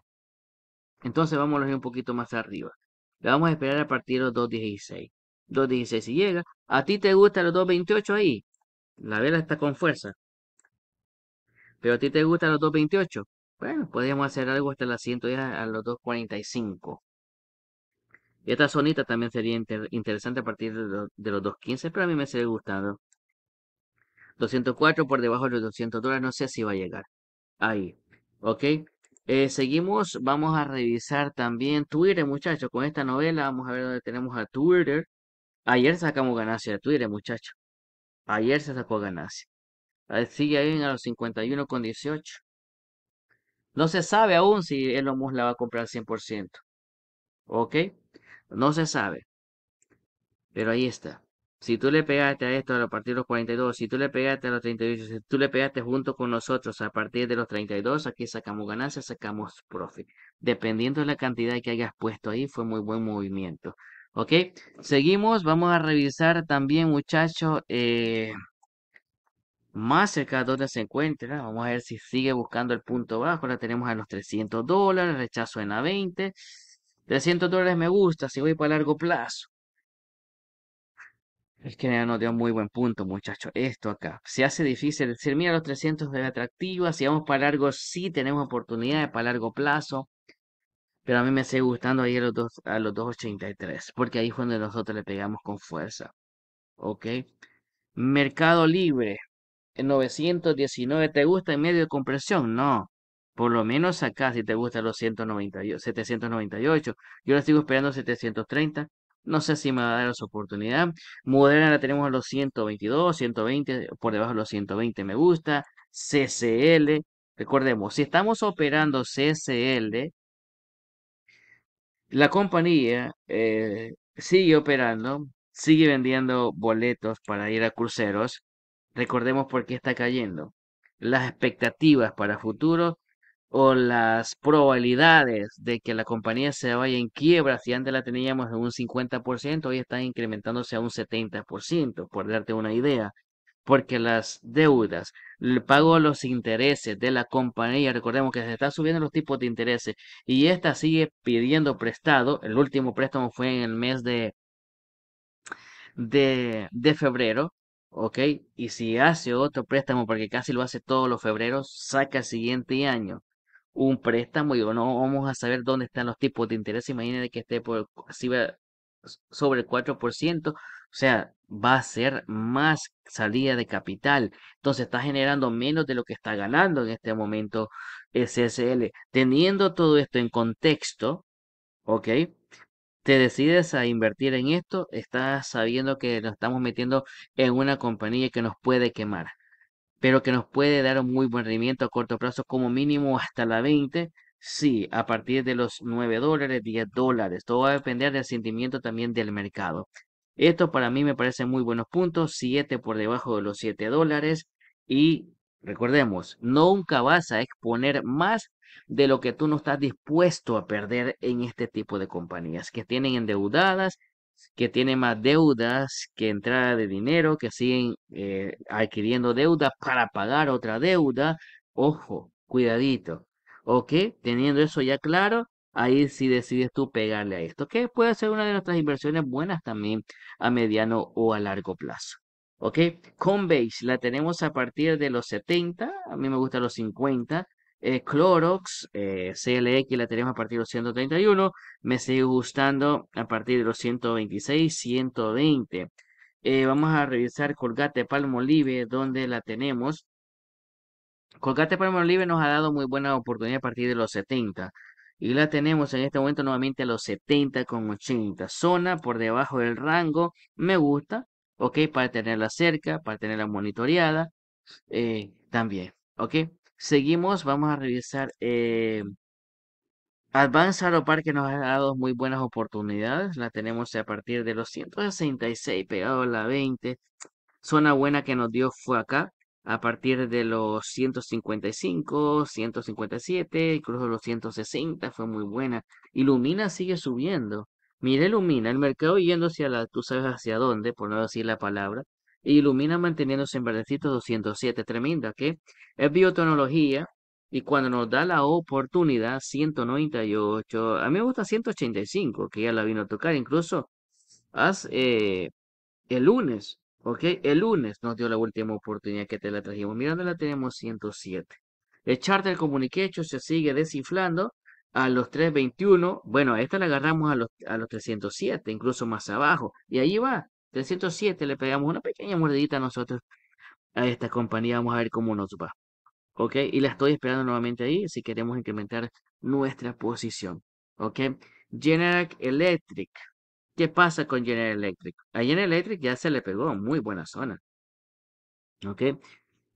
Entonces vamos a ir un poquito más arriba. La vamos a esperar a partir de los 216. 216 si llega. ¿A ti te gusta los 228 ahí? La vela está con fuerza. Pero a ti te gustan los 228. Bueno, podríamos hacer algo hasta las 110 a los 245. Y esta zonita también sería interesante a partir de, los 215, pero a mí me sería gustando. 204 por debajo de los 200 dólares, no sé si va a llegar. Ahí, ok. Eh, seguimos, vamos a revisar también Twitter, muchachos. Con esta novela vamos a ver dónde tenemos a Twitter. Ayer sacamos ganancia de Twitter, muchachos. Ayer se sacó ganancia. Sigue ahí en los 51.18. con No se sabe aún si Elon Musk la va a comprar al 100%. ¿Ok? No se sabe. Pero ahí está. Si tú le pegaste a esto a partir de los 42, si tú le pegaste a los 38, si tú le pegaste junto con nosotros a partir de los 32, aquí sacamos ganancia, sacamos profit. Dependiendo de la cantidad que hayas puesto ahí, fue muy buen movimiento. ¿Ok? Seguimos, vamos a revisar también muchachos eh, más cerca de donde se encuentra. Vamos a ver si sigue buscando el punto bajo. Ahora tenemos a los 300 dólares, rechazo en a 20. 300 dólares me gusta si voy para largo plazo. Es que ya nos dio muy buen punto, muchachos. Esto acá. Se hace difícil decir, mira, los 300 de atractiva. Si vamos para largo, sí tenemos oportunidades para largo plazo. Pero a mí me sigue gustando ahí a los, dos, a los 2.83, porque ahí es donde nosotros le pegamos con fuerza. ¿Ok? Mercado Libre, en 919, ¿te gusta en medio de compresión? No. Por lo menos acá si te gusta los 798. Yo lo sigo esperando 730. No sé si me va a dar esa oportunidad. Moderna la tenemos a los 122, 120, por debajo de los 120 me gusta. CCL, recordemos, si estamos operando CCL, la compañía eh, sigue operando, sigue vendiendo boletos para ir a cruceros. Recordemos por qué está cayendo. Las expectativas para futuro o las probabilidades de que la compañía se vaya en quiebra, si antes la teníamos en un 50%, hoy está incrementándose a un 70%, por darte una idea porque las deudas, el pago de los intereses de la compañía, recordemos que se está subiendo los tipos de intereses y esta sigue pidiendo prestado, el último préstamo fue en el mes de, de, de febrero, ¿ok? Y si hace otro préstamo, porque casi lo hace todos los febreros, saca el siguiente año un préstamo y no vamos a saber dónde están los tipos de interés, imagínense que esté por, sobre el 4%, o sea, va a ser más salida de capital. Entonces está generando menos de lo que está ganando en este momento SSL. Teniendo todo esto en contexto, ¿ok? Te decides a invertir en esto, estás sabiendo que nos estamos metiendo en una compañía que nos puede quemar, pero que nos puede dar un muy buen rendimiento a corto plazo, como mínimo hasta la 20, Sí, a partir de los 9 dólares, 10 dólares. Todo va a depender del sentimiento también del mercado. Esto para mí me parece muy buenos puntos, 7 por debajo de los 7 dólares y recordemos, nunca vas a exponer más de lo que tú no estás dispuesto a perder en este tipo de compañías que tienen endeudadas, que tienen más deudas que entrada de dinero, que siguen eh, adquiriendo deudas para pagar otra deuda. Ojo, cuidadito. ¿Ok? Teniendo eso ya claro, ahí si decides tú pegarle a esto, que puede ser una de nuestras inversiones buenas también a mediano o a largo plazo. ¿Ok? Conbase la tenemos a partir de los 70, a mí me gustan los 50. Eh, Clorox, eh, CLX la tenemos a partir de los 131, me sigue gustando a partir de los 126, 120. Eh, vamos a revisar Colgate Palmolive, donde la tenemos. Colgate Palmolive nos ha dado muy buena oportunidad a partir de los 70. Y la tenemos en este momento nuevamente a los 70 con 80. Zona por debajo del rango. Me gusta. Ok, para tenerla cerca, para tenerla monitoreada. Eh, también. Ok. Seguimos. Vamos a revisar. Eh, Advanced nos ha dado muy buenas oportunidades. La tenemos a partir de los 166 pegado a la 20. Zona buena que nos dio fue acá a partir de los 155, 157, incluso los 160 fue muy buena. Ilumina sigue subiendo. Mira, ilumina el mercado yéndose hacia la, tú sabes hacia dónde, por no decir la palabra. Y ilumina manteniéndose en verdecito, 207, tremenda, qué es biotecnología. Y cuando nos da la oportunidad, 198, a mí me gusta 185, que ya la vino a tocar, incluso haz, eh, el lunes Ok, el lunes nos dio la última oportunidad que te la trajimos. Mirando, la tenemos 107. El Charter Communication se sigue desinflando a los 321. Bueno, a esta la agarramos a los, a los 307, incluso más abajo. Y ahí va, 307, le pegamos una pequeña mordidita a nosotros, a esta compañía. Vamos a ver cómo nos va. ¿ok? Y la estoy esperando nuevamente ahí si queremos incrementar nuestra posición, ¿ok? General Electric, ¿Qué pasa con General Electric? A General Electric ya se le pegó muy buena zona. ¿Ok?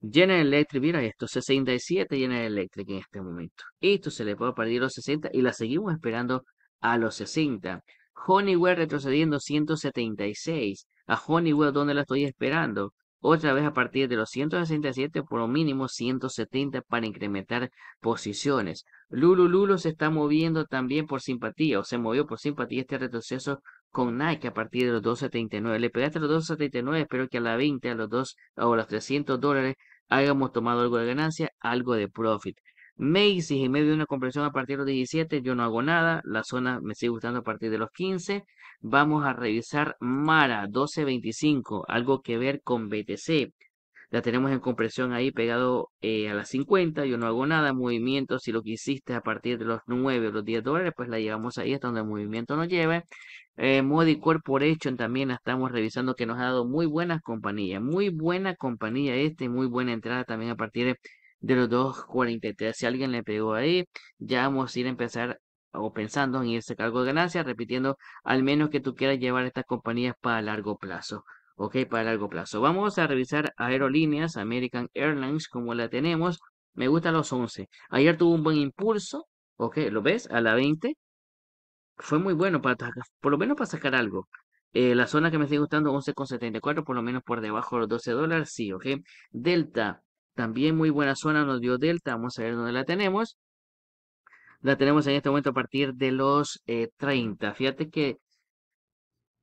General Electric, mira esto, 67 General Electric en este momento. Esto se le puede perder los 60 y la seguimos esperando a los 60. Honeywell retrocediendo 176. A Honeywell, ¿dónde la estoy esperando? otra vez a partir de los 167 por lo mínimo 170 para incrementar posiciones. Lulu Lulu se está moviendo también por simpatía o se movió por simpatía este retroceso con Nike a partir de los 2.79. Le pegaste los 2.79, espero que a la 20, a los 2 o a los 300 dólares hayamos tomado algo de ganancia, algo de profit. Macy's en medio de una compresión a partir de los 17, yo no hago nada. La zona me sigue gustando a partir de los 15. Vamos a revisar Mara 12.25, algo que ver con BTC. La tenemos en compresión ahí pegado eh, a las 50, yo no hago nada. Movimiento, si lo que hiciste a partir de los 9 o los 10 dólares, pues la llevamos ahí hasta donde el movimiento nos lleve. Eh, por hecho también la estamos revisando que nos ha dado muy buenas compañías. Muy buena compañía este, muy buena entrada también a partir de de los 2.43. Si alguien le pegó ahí, ya vamos a ir a empezar o pensando en irse cargo de ganancia repitiendo, al menos que tú quieras llevar estas compañías para largo plazo. Ok, para largo plazo. Vamos a revisar aerolíneas, American Airlines, como la tenemos. Me gusta los 11. Ayer tuvo un buen impulso. Ok, ¿lo ves? A la 20. Fue muy bueno para por lo menos para sacar algo. Eh, la zona que me estoy gustando, 11,74, por lo menos por debajo de los 12 dólares, sí, ok. Delta, también muy buena zona nos dio Delta. Vamos a ver dónde la tenemos. La tenemos en este momento a partir de los 30. Eh, fíjate que...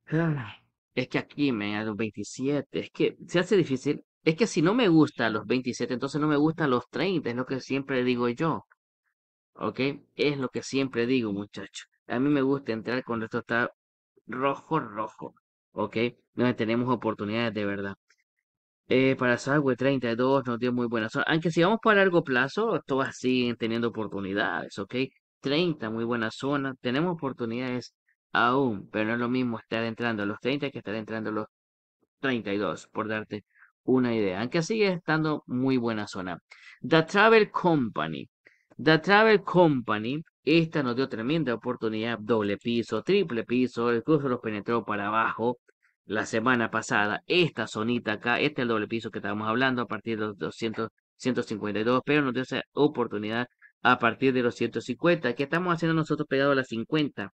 Es que aquí, me a los 27. Es que se hace difícil. Es que si no me gusta los 27, entonces no me gustan los 30. Es lo que siempre digo yo. ¿Ok? Es lo que siempre digo, muchachos. A mí me gusta entrar cuando esto está rojo, rojo. ¿Ok? Donde tenemos oportunidades de verdad. Eh, para Sagüe 32 nos dio muy buena zona. Aunque si vamos para largo plazo, todas siguen teniendo oportunidades, ¿ok? 30, muy buena zona. Tenemos oportunidades aún, pero no es lo mismo estar entrando a los 30 que estar entrando a los 32, por darte una idea. Aunque sigue estando muy buena zona. The Travel Company. The Travel Company, esta nos dio tremenda oportunidad, doble piso, triple piso, el curso los penetró para abajo, la semana pasada, esta zonita acá, este es el doble piso que estábamos hablando a partir de los y dos pero nos dio esa oportunidad a partir de los 150. que estamos haciendo nosotros Pegados a las 50?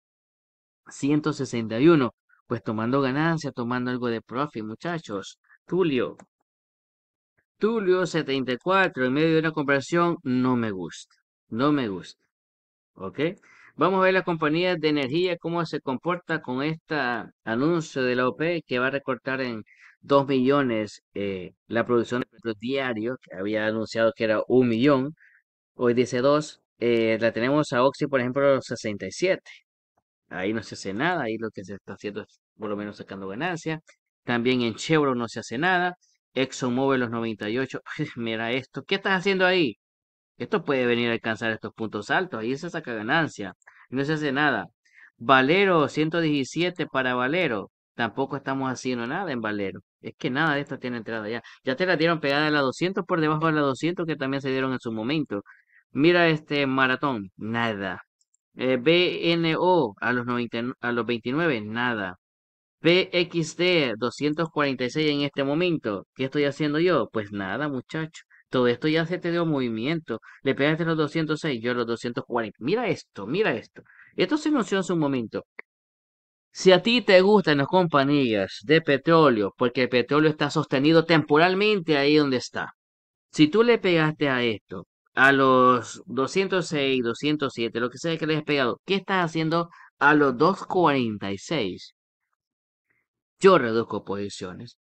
161. Pues tomando ganancia tomando algo de profit, muchachos. Tulio. Tulio 74, en medio de una comparación, no me gusta. No me gusta. ¿Ok? Vamos a ver las compañías de energía cómo se comporta con este anuncio de la OPE que va a recortar en 2 millones eh, la producción de petróleo diario, que había anunciado que era 1 millón, hoy dice 2, eh, la tenemos a Oxy, por ejemplo, los a 67. Ahí no se hace nada, ahí lo que se está haciendo es por lo menos sacando ganancia. También en Chevron no se hace nada. ExxonMobil los 98. Mira esto, ¿qué estás haciendo ahí? Esto puede venir a alcanzar estos puntos altos. Ahí se saca ganancia. No se hace nada. Valero 117 para Valero. Tampoco estamos haciendo nada en Valero. Es que nada de esto tiene entrada ya. Ya te la dieron pegada a la 200 por debajo de la 200 que también se dieron en su momento. Mira este maratón. Nada. Eh, BNO a los, a los 29. Nada. BXD 246 en este momento. ¿Qué estoy haciendo yo? Pues nada, muchacho todo esto ya se te dio movimiento. Le pegaste los 206, yo los 240. Mira esto, mira esto. Esto se anunció hace un momento. Si a ti te gustan las compañías de petróleo, porque el petróleo está sostenido temporalmente ahí donde está. Si tú le pegaste a esto, a los 206, 207, lo que sea que le hayas pegado, ¿qué estás haciendo a los 246? Yo reduzco posiciones.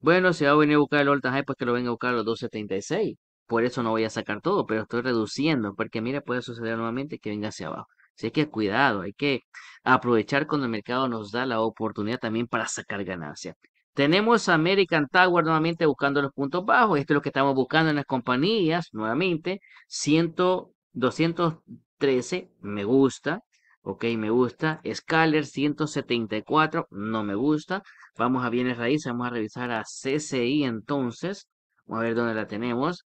Bueno, si va a venir a buscar el all high, pues que lo venga a buscar a los 276. Por eso no voy a sacar todo, pero estoy reduciendo, porque mira, puede suceder nuevamente que venga hacia abajo. Así que cuidado, hay que aprovechar cuando el mercado nos da la oportunidad también para sacar ganancia. Tenemos American Tower nuevamente buscando los puntos bajos. Esto es lo que estamos buscando en las compañías, nuevamente. 100, 213, me gusta. Ok, me gusta. Scaler 174, no me gusta. Vamos a bienes raíces, vamos a revisar a CCI entonces. Vamos a ver dónde la tenemos.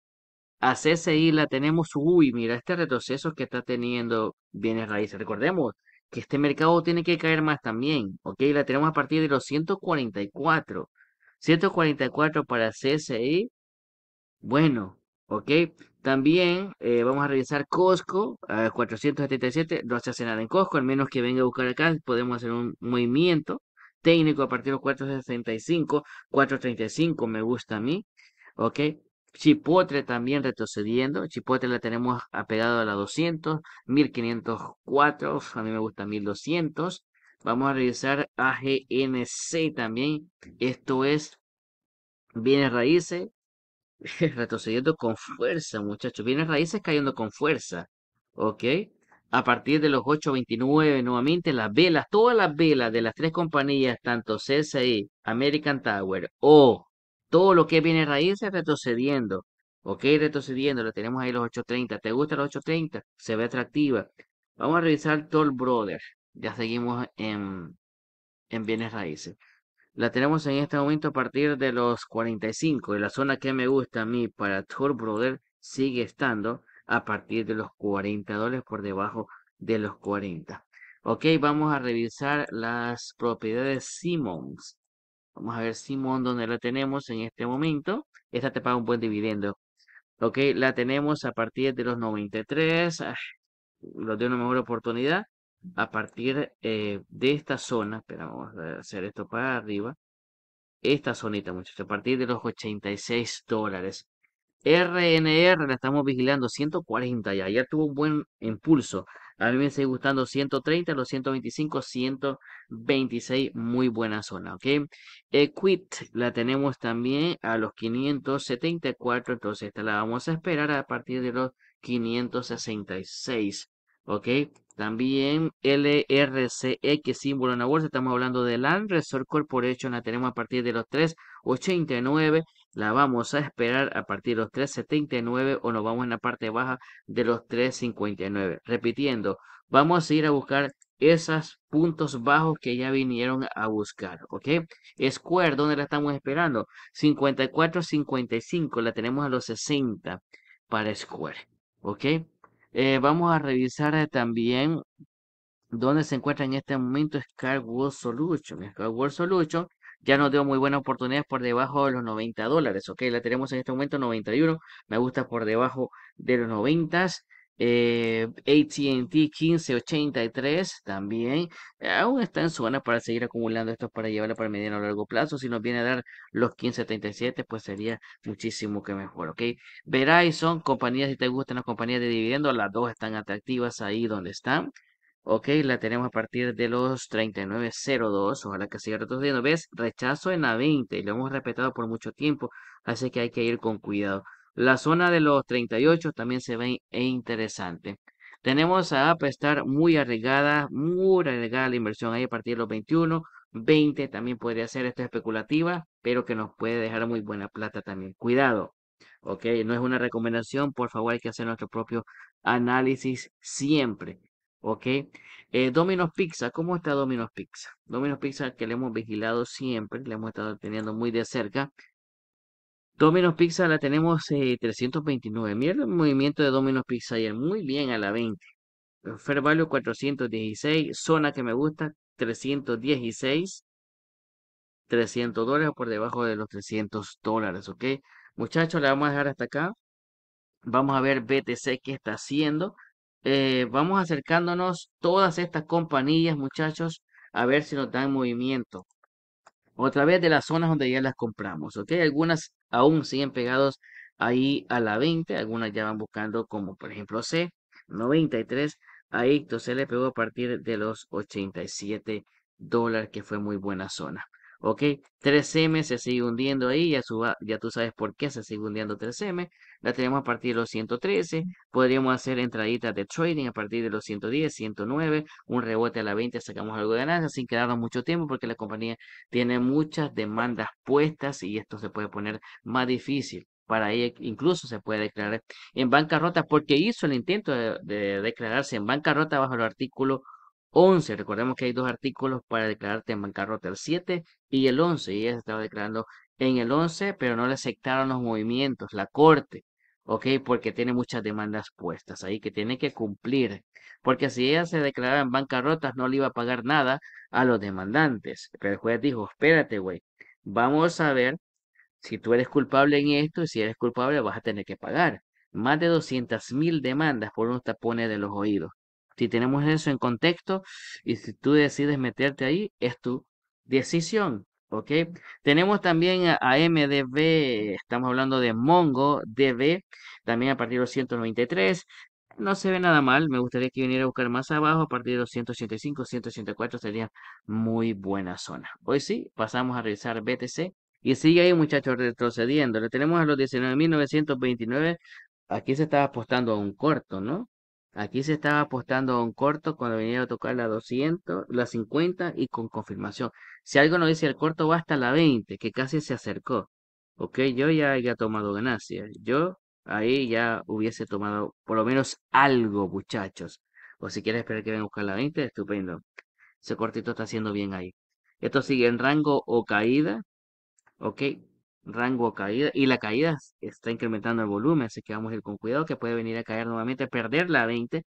A CCI la tenemos, uy, mira este retroceso que está teniendo bienes raíces. Recordemos que este mercado tiene que caer más también, ¿ok? La tenemos a partir de los 144. 144 para CSI. Bueno, ¿ok? También eh, vamos a revisar Costco a 477. No se hace nada en Costco, al menos que venga a buscar acá. Podemos hacer un movimiento técnico a partir de los 4.65, 4.35 me gusta a mí, ¿ok? Chipotle también retrocediendo. Chipotle la tenemos apegado a la 200. 1504. A mí me gusta 1200. Vamos a revisar AGNC también. Esto es bienes raíces. retrocediendo con fuerza, muchachos. Bienes raíces cayendo con fuerza. ¿Ok? a partir de los 8.29 nuevamente las velas, todas las velas de las tres compañías, tanto CSI, American Tower o todo lo que viene raíces raíces retrocediendo. Ok, retrocediendo, La tenemos ahí los 8.30. ¿Te gusta los 8.30? Se ve atractiva. Vamos a revisar Toll Brothers. Ya seguimos en, en bienes raíces. La tenemos en este momento a partir de los 45. Y la zona que me gusta a mí para Toll Brothers sigue estando a partir de los 40 dólares por debajo de los 40. Ok, vamos a revisar las propiedades Simons. Vamos a ver Simons donde la tenemos en este momento. Esta te paga un buen dividendo. Ok, la tenemos a partir de los 93. Ah, lo de una mejor oportunidad. A partir eh, de esta zona. Espera, vamos a hacer esto para arriba. Esta zonita, muchachos. A partir de los 86 dólares. RNR la estamos vigilando 140 ya, ya tuvo un buen impulso. A mí me sigue gustando 130, los 125, 126, muy buena zona, ¿ok? Equit la tenemos también a los 574, entonces esta la vamos a esperar a partir de los 566, ¿ok? También LRCX símbolo en la bolsa, estamos hablando de Land Resort Corporation, la tenemos a partir de los 3.89, la vamos a esperar a partir de los 3.79 o nos vamos en la parte baja de los 3.59. Repitiendo, vamos a ir a buscar esos puntos bajos que ya vinieron a buscar, ¿ok? Square, ¿dónde la estamos esperando? 54.55, la tenemos a los 60 para Square, ¿ok? Eh, vamos a revisar eh, también dónde se encuentra en este momento Skyward Solution. Skyward Solution ya nos dio muy buena oportunidad por debajo de los 90 dólares. Ok, la tenemos en este momento 91. Me gusta por debajo de los 90. Eh, ATT 1583 también aún está en su zona para seguir acumulando estos para llevarla para mediano a largo plazo. Si nos viene a dar los 1537, pues sería muchísimo que mejor, ¿ok? Verizon, compañías, si te gustan las compañías de dividendo las dos están atractivas ahí donde están. Ok, la tenemos a partir de los 39.02. Ojalá que siga retrocediendo. ¿Ves? Rechazo en la 20. Lo hemos respetado por mucho tiempo. Así que hay que ir con cuidado. La zona de los 38 también se ve interesante. Tenemos a estar muy arriesgada, muy arriesgada la inversión ahí a partir de los 21, 20 también podría ser, esto especulativa, pero que nos puede dejar muy buena plata también. Cuidado, ok, no es una recomendación, por favor hay que hacer nuestro propio análisis siempre, ok. Eh, Domino's Pizza, ¿cómo está Domino's Pizza? Domino's Pizza que le hemos vigilado siempre, le hemos estado teniendo muy de cerca. Domino's Pizza la tenemos 329. Eh, Mira el movimiento de Domino's Pizza ayer. Muy bien a la 20. Fair Value 416. Zona que me gusta 316. 300 dólares por debajo de los 300 dólares. Ok. Muchachos, la vamos a dejar hasta acá. Vamos a ver BTC qué está haciendo. Eh, vamos acercándonos todas estas compañías, muchachos, a ver si nos dan movimiento. Otra vez de las zonas donde ya las compramos, ¿ok? Algunas aún siguen pegados ahí a la 20, algunas ya van buscando como por ejemplo C, 93, Ahí, entonces, se le pegó a partir de los 87 dólares, que fue muy buena zona. ¿ok? 3M se sigue hundiendo ahí, ya, ya tú sabes por qué se sigue hundiendo 3M. La tenemos a partir de los 113, podríamos hacer entraditas de trading a partir de los 110, 109, un rebote a la 20, sacamos algo de ganancia sin quedarnos mucho tiempo porque la compañía tiene muchas demandas puestas y esto se puede poner más difícil. Para ella incluso se puede declarar en bancarrota porque hizo el intento de declararse en bancarrota bajo el artículo 11, recordemos que hay dos artículos para declararte en bancarrota, el 7 y el 11, y ella se estaba declarando en el 11, pero no le aceptaron los movimientos, la corte, ¿ok? Porque tiene muchas demandas puestas ahí que tiene que cumplir, porque si ella se declaraba en bancarrota no le iba a pagar nada a los demandantes, pero el juez dijo, espérate, güey, vamos a ver si tú eres culpable en esto y si eres culpable vas a tener que pagar. Más de 200 mil demandas por unos tapones de los oídos. Si tenemos eso en contexto y si tú decides meterte ahí, es tu decisión. ¿Ok? Tenemos también a, MDB, estamos hablando de MongoDB, también a partir de los 193. No se ve nada mal, me gustaría que viniera a buscar más abajo, a partir de los 185, 184 sería muy buena zona. Hoy sí, pasamos a revisar BTC y sigue ahí, muchachos, retrocediendo. Le tenemos a los 19.929. Aquí se estaba apostando a un corto, ¿no? Aquí se estaba apostando a un corto cuando venía a tocar la 200, la 50 y con confirmación. Si algo no dice el corto va hasta la 20, que casi se acercó. Ok, yo ya había tomado ganancia. Yo ahí ya hubiese tomado por lo menos algo, muchachos. O si quieres esperar que venga a buscar la 20, estupendo. Ese cortito está haciendo bien ahí. Esto sigue en rango o caída. Ok, rango caída y la caída está incrementando el volumen, así que vamos a ir con cuidado que puede venir a caer nuevamente, perder la 20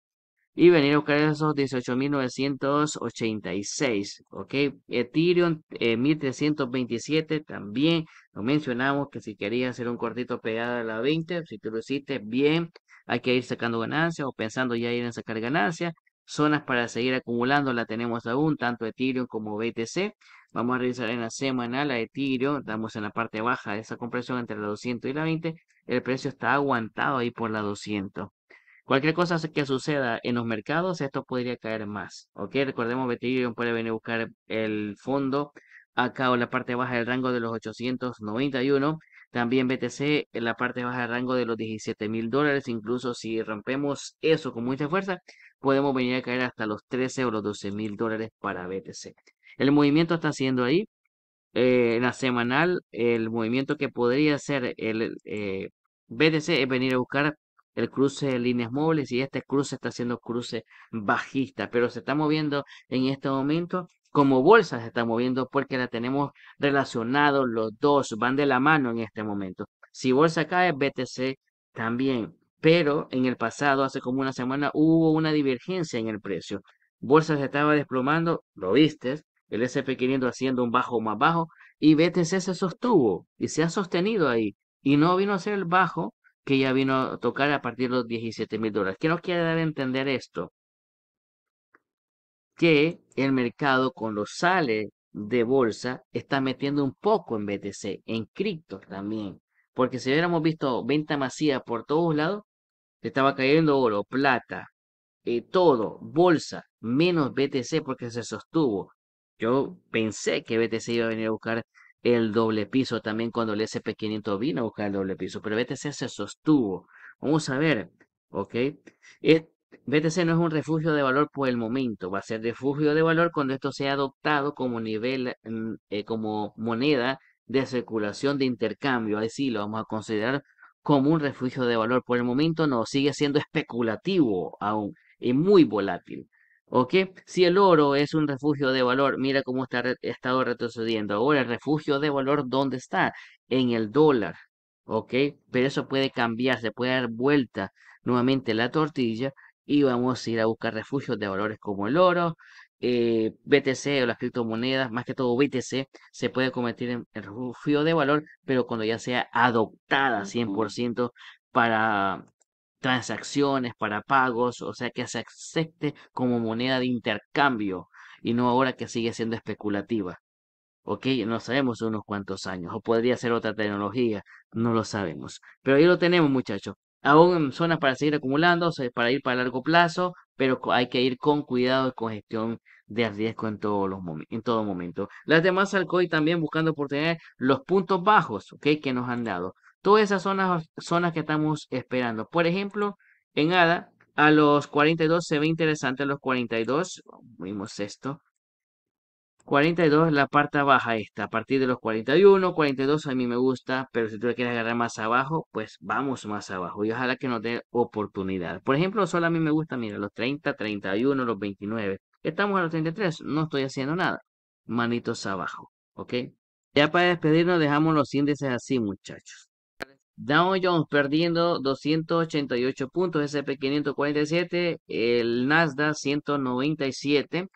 y venir a buscar esos 18.986, ok, Ethereum 1327 eh, también, lo mencionamos que si quería hacer un cortito pegada a la 20, si tú lo hiciste bien, hay que ir sacando ganancias o pensando ya ir a sacar ganancias, zonas para seguir acumulando la tenemos aún, tanto Ethereum como BTC, Vamos a revisar en la semana la de Tigrio, estamos en la parte baja de esa compresión entre la 200 y la 20, el precio está aguantado ahí por la 200. Cualquier cosa que suceda en los mercados, esto podría caer más, ¿ok? Recordemos que puede venir a buscar el fondo acá o la parte baja del rango de los 891. También BTC en la parte baja del rango de los 17 mil dólares. Incluso si rompemos eso con mucha fuerza, podemos venir a caer hasta los 13 o los 12 mil dólares para BTC. El movimiento está haciendo ahí. Eh, en la semanal, el movimiento que podría ser el eh, BTC es venir a buscar el cruce de líneas móviles y este cruce está haciendo cruce bajista, pero se está moviendo en este momento como bolsa se está moviendo porque la tenemos relacionado, los dos, van de la mano en este momento. Si bolsa cae, BTC también, pero en el pasado, hace como una semana, hubo una divergencia en el precio. Bolsa se estaba desplomando, lo viste, el SP500 haciendo un bajo más bajo y BTC se sostuvo y se ha sostenido ahí y no vino a ser el bajo que ya vino a tocar a partir de los 17 mil dólares. ¿Qué nos quiere dar a entender esto? Que el mercado con los sales de bolsa está metiendo un poco en BTC, en cripto también. Porque si hubiéramos visto venta masiva por todos lados, estaba cayendo oro, plata, y eh, todo, bolsa, menos BTC porque se sostuvo. Yo pensé que BTC iba a venir a buscar el doble piso también cuando el SP500 vino a buscar el doble piso, pero BTC se sostuvo. Vamos a ver, ¿ok? BTC no es un refugio de valor por el momento, va a ser refugio de valor cuando esto sea adoptado como nivel, mm, eh, como moneda de circulación de intercambio, así lo vamos a considerar como un refugio de valor. Por el momento no, sigue siendo especulativo aún y muy volátil. ¿Ok? Si el oro es un refugio de valor, mira cómo está estado retrocediendo. Ahora, el refugio de valor, ¿dónde está? En el dólar. ¿Ok? Pero eso puede cambiarse, puede dar vuelta nuevamente la tortilla y vamos a ir a buscar refugios de valores como el oro, eh, BTC o las criptomonedas, más que todo BTC, se puede convertir en refugio de valor, pero cuando ya sea adoptada 100% para transacciones, para pagos, o sea que se acepte como moneda de intercambio y no ahora que sigue siendo especulativa. ¿ok? No sabemos unos cuantos años, o podría ser otra tecnología, no lo sabemos. Pero ahí lo tenemos, muchachos. Aún zonas para seguir acumulando, para ir para largo plazo, pero hay que ir con cuidado y con gestión de riesgo en, todos los en todo momento. Las demás Alcoy también buscando por tener los puntos bajos, okay, Que nos han dado. Todas esas zonas, zonas que estamos esperando. Por ejemplo, en ADA, a los 42 se ve interesante, a los 42, vimos esto. 42 la parte baja está. a partir de los 41, 42 a mí me gusta, pero si tú le quieres agarrar más abajo, pues vamos más abajo y ojalá que nos dé oportunidad. Por ejemplo, solo a mí me gusta, mira, los 30, 31, los 29. Estamos a los 33, no estoy haciendo nada. Manitos abajo, ¿ok? Ya para despedirnos dejamos los índices así, muchachos. Dow Jones perdiendo 288 puntos, S&P 547, el Nasdaq 197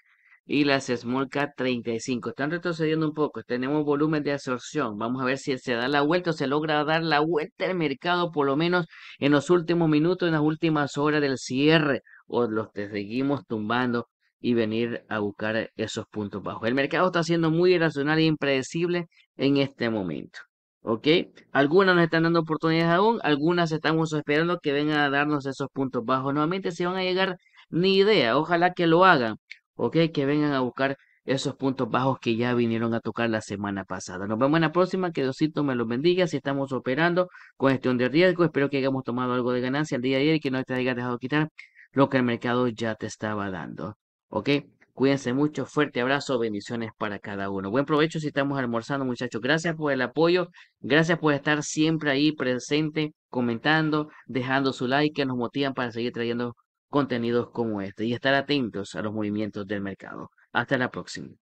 y las Small Cap 35. Están retrocediendo un poco, tenemos volumen de absorción. Vamos a ver si se da la vuelta o se logra dar la vuelta al mercado, por lo menos en los últimos minutos, en las últimas horas del cierre, o los te seguimos tumbando y venir a buscar esos puntos bajos. El mercado está siendo muy irracional e impredecible en este momento. ¿ok? Algunas nos están dando oportunidades aún, algunas estamos esperando que vengan a darnos esos puntos bajos. Nuevamente, si van a llegar, ni idea, ojalá que lo hagan, ¿ok? Que vengan a buscar esos puntos bajos que ya vinieron a tocar la semana pasada. Nos vemos en la próxima, que Diosito me los bendiga, si estamos operando con gestión de riesgo, espero que hayamos tomado algo de ganancia el día de ayer y que no te hayas dejado quitar lo que el mercado ya te estaba dando, ¿ok? Cuídense mucho, fuerte abrazo, bendiciones para cada uno. Buen provecho si estamos almorzando, muchachos. Gracias por el apoyo, gracias por estar siempre ahí presente, comentando, dejando su like que nos motivan para seguir trayendo contenidos como este y estar atentos a los movimientos del mercado. Hasta la próxima.